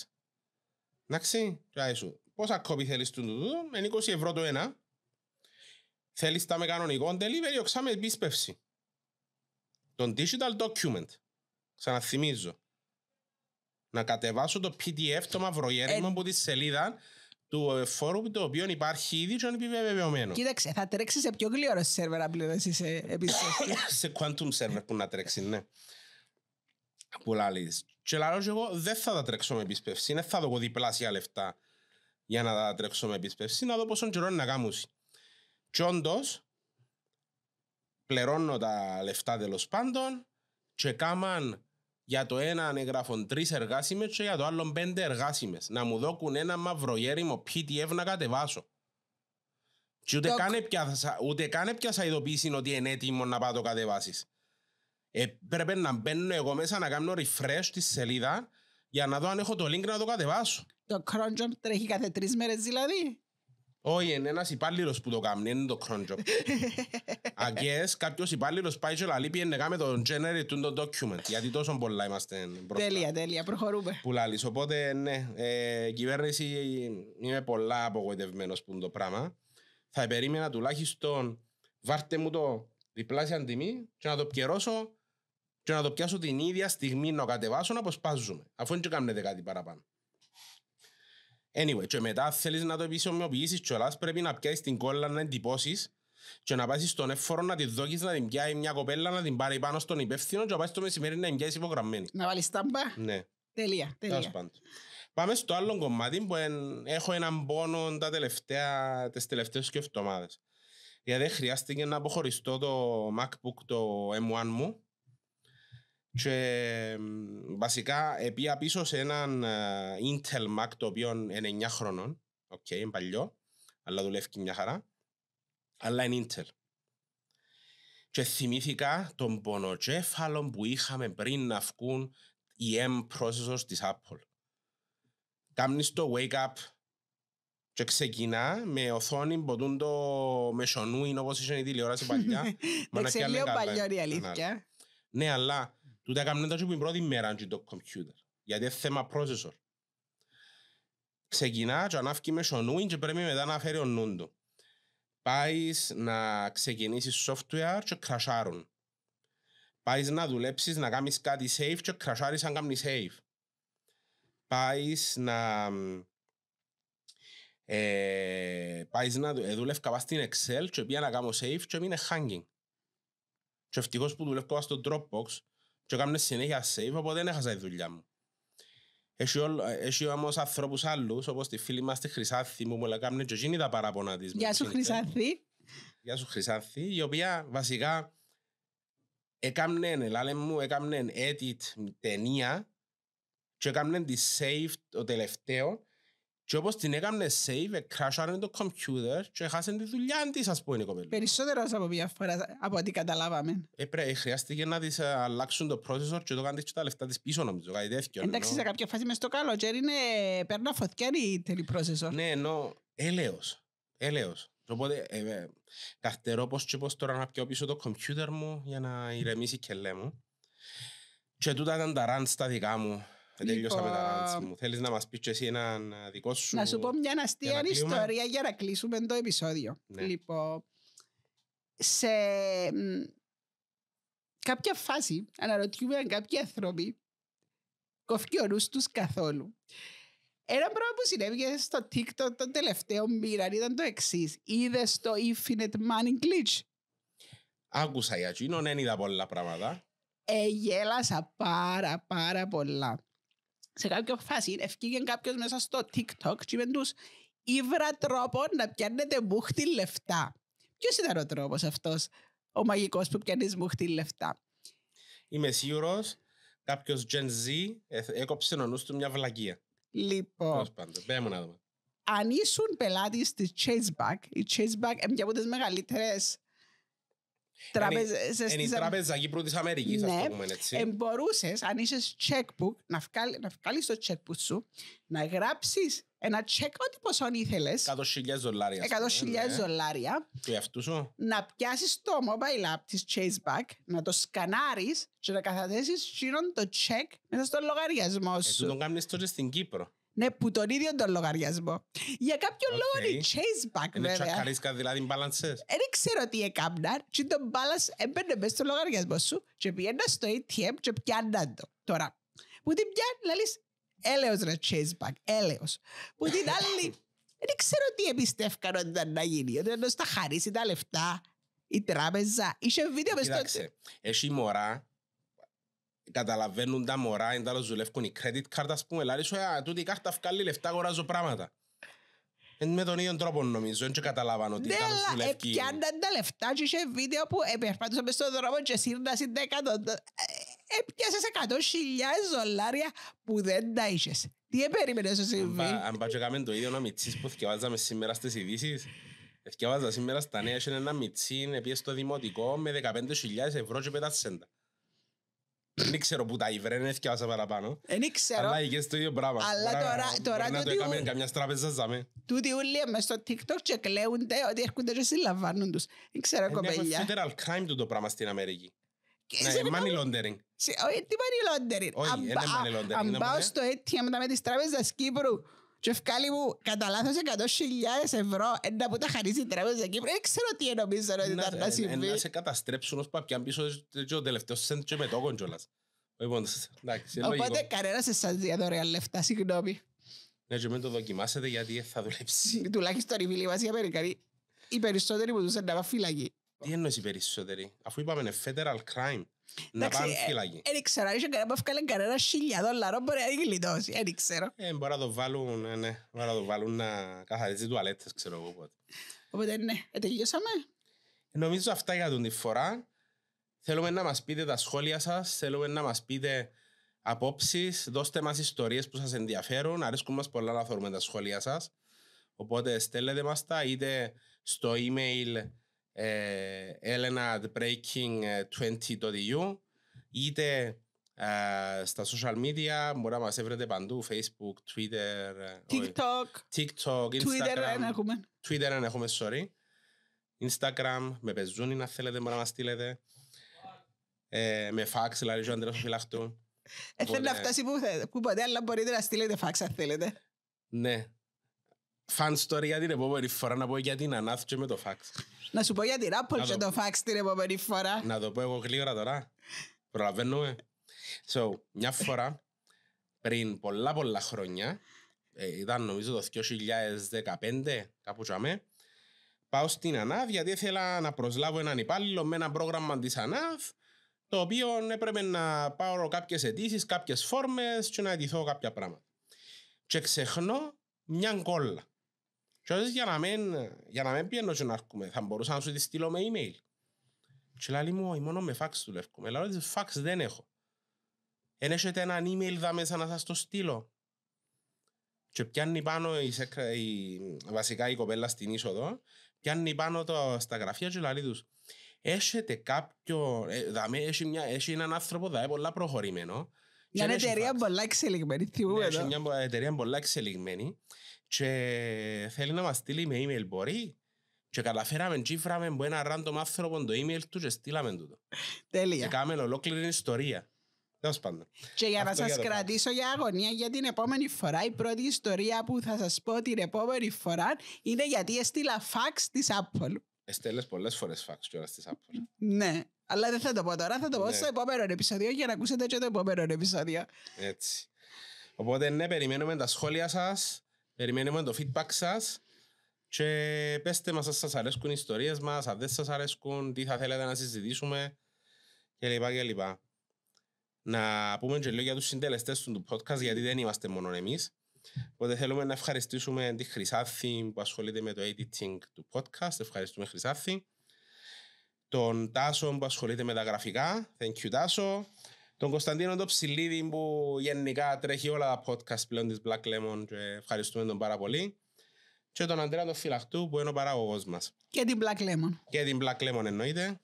Εντάξει, σου πόσα κόπη θέλεις του τούτου, είναι 20 ευρώ το ένα, Θέλεις τα με κανονικό delivery, οξά με επίσπευση. Το digital document, ξαναθυμίζω, να κατεβάσω το PDF, το μαυρογέρι ε... από τη σελίδα του ε, φόρου το οποίο υπάρχει ήδη και επιβεβαιωμένο. Κοίταξε, θα τρέξει σε πιο γλύωρο σερβερ απλή να σε επίσπευση. σε quantum server που να τρέξει, ναι. Πολλά λέει. Και και εγώ δεν θα τα τρέξω με επίσπευση, δεν θα δω διπλάσια λεφτά για να τα τρέξω με επίσπευση, να δω πόσο καιρό να κάνω. Και όντως, πληρώνω τα λεφτά τέλος πάντων και κάμαν για το ένα ανεγγράφων τρεις εργάσιμες και για το άλλο πέντε εργάσιμες. Να μου δώκουν ένα γέριμο PTF να κατεβάσω. Και ούτε, καν έπιασα ούτε καν έπιασα ειδοποίηση ότι είναι έτοιμο να πάω το κατεβάσεις. Ε, πρέπει να μπαίνω εγώ μέσα να κάνω refresh τη σελίδα για να δω αν έχω το link να το κατεβάσω. Το Cronjon τρέχει κάθε τρεις μέρες δηλαδή. Όχι, είναι ένας υπάλληλος που το κάνει, είναι το κρόντζο. Αγγές, κάποιος υπάλληλος πάει και λαλεί πιένε κάμε το generate το document, γιατί τόσο πολλά είμαστε μπροστά. Τέλεια, τέλεια, προχωρούμε. Που οπότε ναι, ε, κυβέρνηση είμαι πολλά απογοητευμένος που είναι το πράγμα. Θα περίμενα τουλάχιστον βάρτε μου το διπλάσια τιμή και να το πιερώσω και να το πιάσω την ίδια στιγμή να κατεβάσω να αποσπάζουμε, αφού δεν κάνετε κάτι παραπάνω. Anyway, και μετά θέλεις να το επισημοποιήσεις κιόλας, πρέπει να πιάσεις την κόλλα να εντυπώσεις και να πάσεις στον εφόρο να τη δόκεις να την πιάει μια κοπέλα, να την πάρει πάνω στον υπεύθυνο και να πάσεις το μεσημέρι να την πιάσεις υπογραμμένη. Να βάλεις τάμπα. Ναι. Τελεία, τελεία. Πάμε στο άλλο κομμάτι που εν, έχω έναν πόνο τα τελευταία, τις τελευταίες και εβδομάδες. Γιατί χρειάστηκε να αποχωριστώ το MacBook, το M1 μου, και βασικά επία πίσω σε έναν ε, Intel Mac το οποίο είναι 9 χρονών. Οκ, okay, είναι παλιό, αλλά δουλεύει και μια χαρά. Αλλά είναι Intel. Και θυμήθηκα τον πονοκέφαλο που είχαμε πριν να βγουν οι M processors της Apple. Κάμνεις το wake up και ξεκινά με οθόνη που το μεσονούιν είναι όπως είσαι η τηλεόραση παλιά. Δεν ξέρω παλιό η αλήθεια. Ναι, αλλά του έκαναν τα και που την πρώτη μέρα και το κομπιούτερ. Γιατί είναι θέμα πρόσεσορ. Ξεκινά και ανάφηκε με νου και πρέπει μετά να φέρει ο νου του. Πάεις να ξεκινήσεις software και κρασάρουν. Πάεις να δουλέψεις, να κάνει κάτι safe και κρασάρεις αν κάνει safe. Πάεις να. Ε, πάεις να ε, δουλεύω στην Excel και πήγα να κάνω save και μείνε hanging. Και ευτυχώς που δουλεύω στο Dropbox και έκανε συνέχεια save, οπότε δεν έχασα τη δουλειά μου. Έχει, όλ, έχει όμως ανθρώπους άλλους, όπως τη φίλη μας τη Χρυσάθη, που μου έκανα και εκείνη τα παράπονα της. Γεια σου Χρυσάθη. Γεια σου Χρυσάθη, η οποία βασικά έκανε, λάλε μου, έκανε edit ταινία και έκανε τη save το τελευταίο και όπως την έκανε save, κράσανε το κομπιούτερ και χάσαν τη δουλειά της, ας πούμε, η κοπέλη. Περισσότερο από μια φορά, από ό,τι καταλάβαμε. Ε, πρέπει, χρειάστηκε να της ε, αλλάξουν το processor και το κάνεις και τα λεφτά της πίσω, νομίζω, κάτι τέτοιο. Εντάξει, σε κάποια φάση μες στο καλό, και είναι, παίρνω φωτιά η teleprocessor. Ναι, ενώ, έλεος, έλεος. Οπότε, ε, ε, καθτερώ πώς και πώς τώρα να πιω πίσω το κομπιούτερ μου για να ηρεμήσει και λέμε. Και τούτα ήταν τα ραντ στα δικά μου Θέλεις να μας πεις εσύ έναν ε, δικό σου... Να σου πω μια αστεία ιστορία για να κλείσουμε το επεισόδιο. Ναι. Λοιπόν, σε κάποια φάση αναρωτιούμε αν κάποιοι άνθρωποι κοφκεί ο νους τους καθόλου. Ένα πράγμα που συνέβη στο TikTok τον τελευταίο μήνα ήταν το εξής. Είδες το Infinite Money Glitch. Άκουσα για εκείνον, δεν είδα πολλά πράγματα. Εγέλασα πάρα πάρα πολλά σε κάποια φάση ευκήγε κάποιος μέσα στο TikTok και είπε τους τρόπο να πιάνετε μούχτη λεφτά». Ποιος ήταν ο τρόπος αυτός, ο μαγικός που πιάνεις μούχτη λεφτά. Είμαι σίγουρος, κάποιος Gen Z ε, έκοψε ο νους του μια βλαγία. Λοιπόν, να δούμε. αν ήσουν πελάτης της Chaseback, η Chaseback είναι μια από είναι η τράπεζα Κύπρου της Αμερικής, ναι, ας το πούμε έτσι. Εμπορούσες, αν είσαι checkbook, να βγάλεις το checkbook σου, να γράψεις ένα check ό,τι ποσό ήθελε. 100.000 δολάρια. 100.000 ναι. δολάρια. Του εαυτού σου. Να πιάσεις το mobile app της Chaseback, να το σκανάρεις και να καταθέσει το check μέσα στο λογαριασμό ε, σου. Εσύ τον κάνει τώρα στην Κύπρο. Ναι, που τον ίδιο τον λογαριασμό. Για κάποιο okay. λόγο είναι chase back, είναι βέβαια. Τσακαρίσκα δηλαδή μπάλανσες. Ε, δεν ξέρω τι έκαμπνα. Και τον balance έμπαινε μέσα στο λογαριασμό σου και πήγαινα στο ATM και πιάντα το. Τώρα, που την πιάνει, λέει, έλεος ρε chase back, έλεος. Που την άλλη, δεν ξέρω τι εμπιστεύκαν ότι ήταν να γίνει. Ότι ήταν στα χαρίσει τα λεφτά, η τράπεζα. Είχε βίντεο μες τότε. Κοίταξε, εσύ μωρά καταλαβαίνουν τα μωρά, είναι τα δουλεύουν οι credit card, ας πούμε, λάρι σου, α, τούτη η κάρτα βγάλει λεφτά, αγοράζω πράγματα. Είναι με τον ίδιο τρόπο νομίζω, δεν καταλαβαίνω ότι ναι, ήταν σου λευκή. Ναι, αλλά ε, τα λεφτά και είχε βίντεο που επερπάτουσα μες στον δρόμο και τα εκατό. Ε, ε, έπιασες εκατό χιλιάδες δολάρια που δεν τα είχες. Τι επερίμενες να συμβεί. Αν πάτσο έκαμε το ίδιο να μητσίς που θυκευάζαμε σήμερα στις ειδήσεις. Θυκευάζα σήμερα στα νέα, είχε ένα μητσίν, πήγες στο δημοτικό με 15.000 ευρώ και πέτασες σέντα. Δεν ξέρω που τα ήβρε, δεν έφτιαξα παραπάνω. Δεν ξέρω. Αλλά είχες το ίδιο πράγμα. Αλλά τώρα, τώρα να το έκαμε καμιάς τράπεζας ζάμε. Τούτοι ούλοι μες στο TikTok και κλαίονται ότι έρχονται και συλλαμβάνουν τους. Δεν ξέρω κοπέλια. Είναι federal crime το πράγμα στην Αμερική. Ναι, money laundering. Όχι, τι money laundering. Όχι, είναι money laundering. Αν πάω στο ATM με τις τράπεζες Κύπρου και ευκάλει μου κατά λάθος 100.000 ευρώ ένα που τα χαρίζει η τράπεζα Κύπρο δεν ξέρω τι νομίζω ότι ήταν να συμβεί Να σε καταστρέψουν ως πάπια πίσω και ο τελευταίος σέντ και με το κοντζόλας. Λοιπόν, Οπότε κανένας εσάς δωρεάν λεφτά, συγγνώμη Ναι και μην το δοκιμάσετε γιατί θα δουλέψει Τουλάχιστον οι φίλοι μας οι Αμερικανοί οι περισσότεροι που τους είναι να φυλακοί Τι εννοείς οι περισσότεροι, αφού είπαμε federal crime να πάνε φυλακή. Δεν ξέρω, αν είχε κανένα που έφκαλε κανένα χιλιά δολάρια, μπορεί να γλιτώσει. Δεν ξέρω. Ε, μπορεί να το βάλουν, ε, ναι, μπορεί να το βάλουν να καθαρίζει τουαλέτες, ξέρω εγώ πότε. Οπότε ναι, ε, τελειώσαμε. Νομίζω αυτά για την τη φορά. Θέλουμε να μας πείτε τα σχόλια σας, θέλουμε να μας πείτε απόψεις, δώστε μας ιστορίες που σας ενδιαφέρουν, αρέσκουν μας πολλά να θεωρούμε τα σχόλια σας. Οπότε στέλνετε μας τα είτε στο email Ελενα, The Breaking 20.eu ε, e είτε ε, στα social media μπορεί να μας έβρετε παντού Facebook, Twitter ε, TikTok, oh, TikTok Twitter αν έχουμε Twitter αν έχουμε, sorry Instagram, με πεζούνι να θέλετε μπορεί να μας στείλετε ε, με fax, δηλαδή ο Αντρέας φυλαχτού ε, Θέλω να φτάσει που, που ποτέ αλλά μπορείτε να στείλετε fax αν θέλετε Ναι, Φαν story για την επόμενη φορά να πω για την Ανάθ και με το φάξ. Να σου πω για την Apple και το φάξ την επόμενη φορά. Να το πω εγώ γλίγορα τώρα. Προλαβαίνουμε. So, μια φορά πριν πολλά πολλά χρόνια, ε, ήταν νομίζω το 2015 κάπου τσάμε, πάω στην ΑΝΑΒ γιατί ήθελα να προσλάβω έναν υπάλληλο με ένα πρόγραμμα της ΑΝΑΒ το οποίο έπρεπε να πάρω κάποιες αιτήσεις, κάποιες φόρμες και να αιτηθώ κάποια πράγματα. Και ξεχνώ μια κόλλα. Και όσο για να μην, για να μην πιένω και να έρχομαι, θα μπορούσα να σου τη στείλω με email. Και λέει μου, μόνο με fax δουλεύουμε. Λέω ότι fax δεν έχω. Εν έχετε ένα email δα μέσα να σας το στείλω. Και πιάνει πάνω η, σεκρα, η βασικά η κοπέλα στην είσοδο, πιάνει πάνω το, στα γραφεία και λέει τους, έχετε κάποιο, ε, δαμε, έχει, μια, έχει έναν άνθρωπο δα, ε, πολλά προχωρημένο. Ναι, μια εταιρεία πολλά εξελιγμένη, θυμούμε εδώ. Έχει μια εταιρεία πολλά εξελιγμένη και θέλει να μας στείλει με email μπορεί και καταφέραμε τσίφραμε με ένα random άνθρωπο το email του και στείλαμε τούτο. Τέλεια. Και κάναμε ολόκληρη ιστορία. Τέλος πάντων. Και για Αυτό να σας για κρατήσω πάνω. για αγωνία για την επόμενη φορά, η πρώτη ιστορία που θα σας πω την επόμενη φορά είναι γιατί έστειλα fax της Apple. έστειλες πολλές φορές fax κιόλας της Apple. Ναι. Αλλά δεν θα το πω τώρα, θα το πω ναι. στο επόμενο επεισόδιο για να ακούσετε και το επόμενο επεισόδιο. Έτσι. Οπότε ναι, περιμένουμε τα σχόλια σας. Περιμένουμε το feedback σας και πέστε μας αν σας αρέσκουν οι ιστορίες μας, αν δεν σας αρέσκουν, τι θα θέλετε να συζητήσουμε κλπ. κλπ. Να πούμε και λίγο για τους συντελεστές του podcast γιατί δεν είμαστε μόνο εμείς. Οπότε θέλουμε να ευχαριστήσουμε τη Χρυσάθη που ασχολείται με το editing του podcast. Ευχαριστούμε Χρυσάθη. Τον Τάσο που ασχολείται με τα γραφικά. Thank you Τάσο τον Κωνσταντίνο το ψηλίδι που γενικά τρέχει όλα τα podcast πλέον της Black Lemon και ευχαριστούμε τον πάρα πολύ. Και τον Αντρέα τον Φυλαχτού που είναι ο παράγωγός μας. Και την Black Lemon. Και την Black Lemon εννοείται.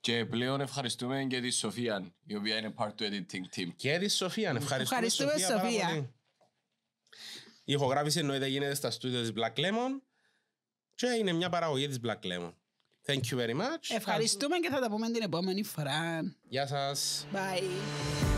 Και πλέον ευχαριστούμε και τη Σοφία, η οποία είναι part του editing team. Και τη Σοφία, ευχαριστούμε, Σοφία, πολύ. Η ηχογράφηση εννοείται γίνεται στα στούντιο της Black Lemon και είναι μια παραγωγή της Black Lemon. Ευχαριστούμε και θα τα πούμε την επόμενη φορά. Γεια σας. Bye.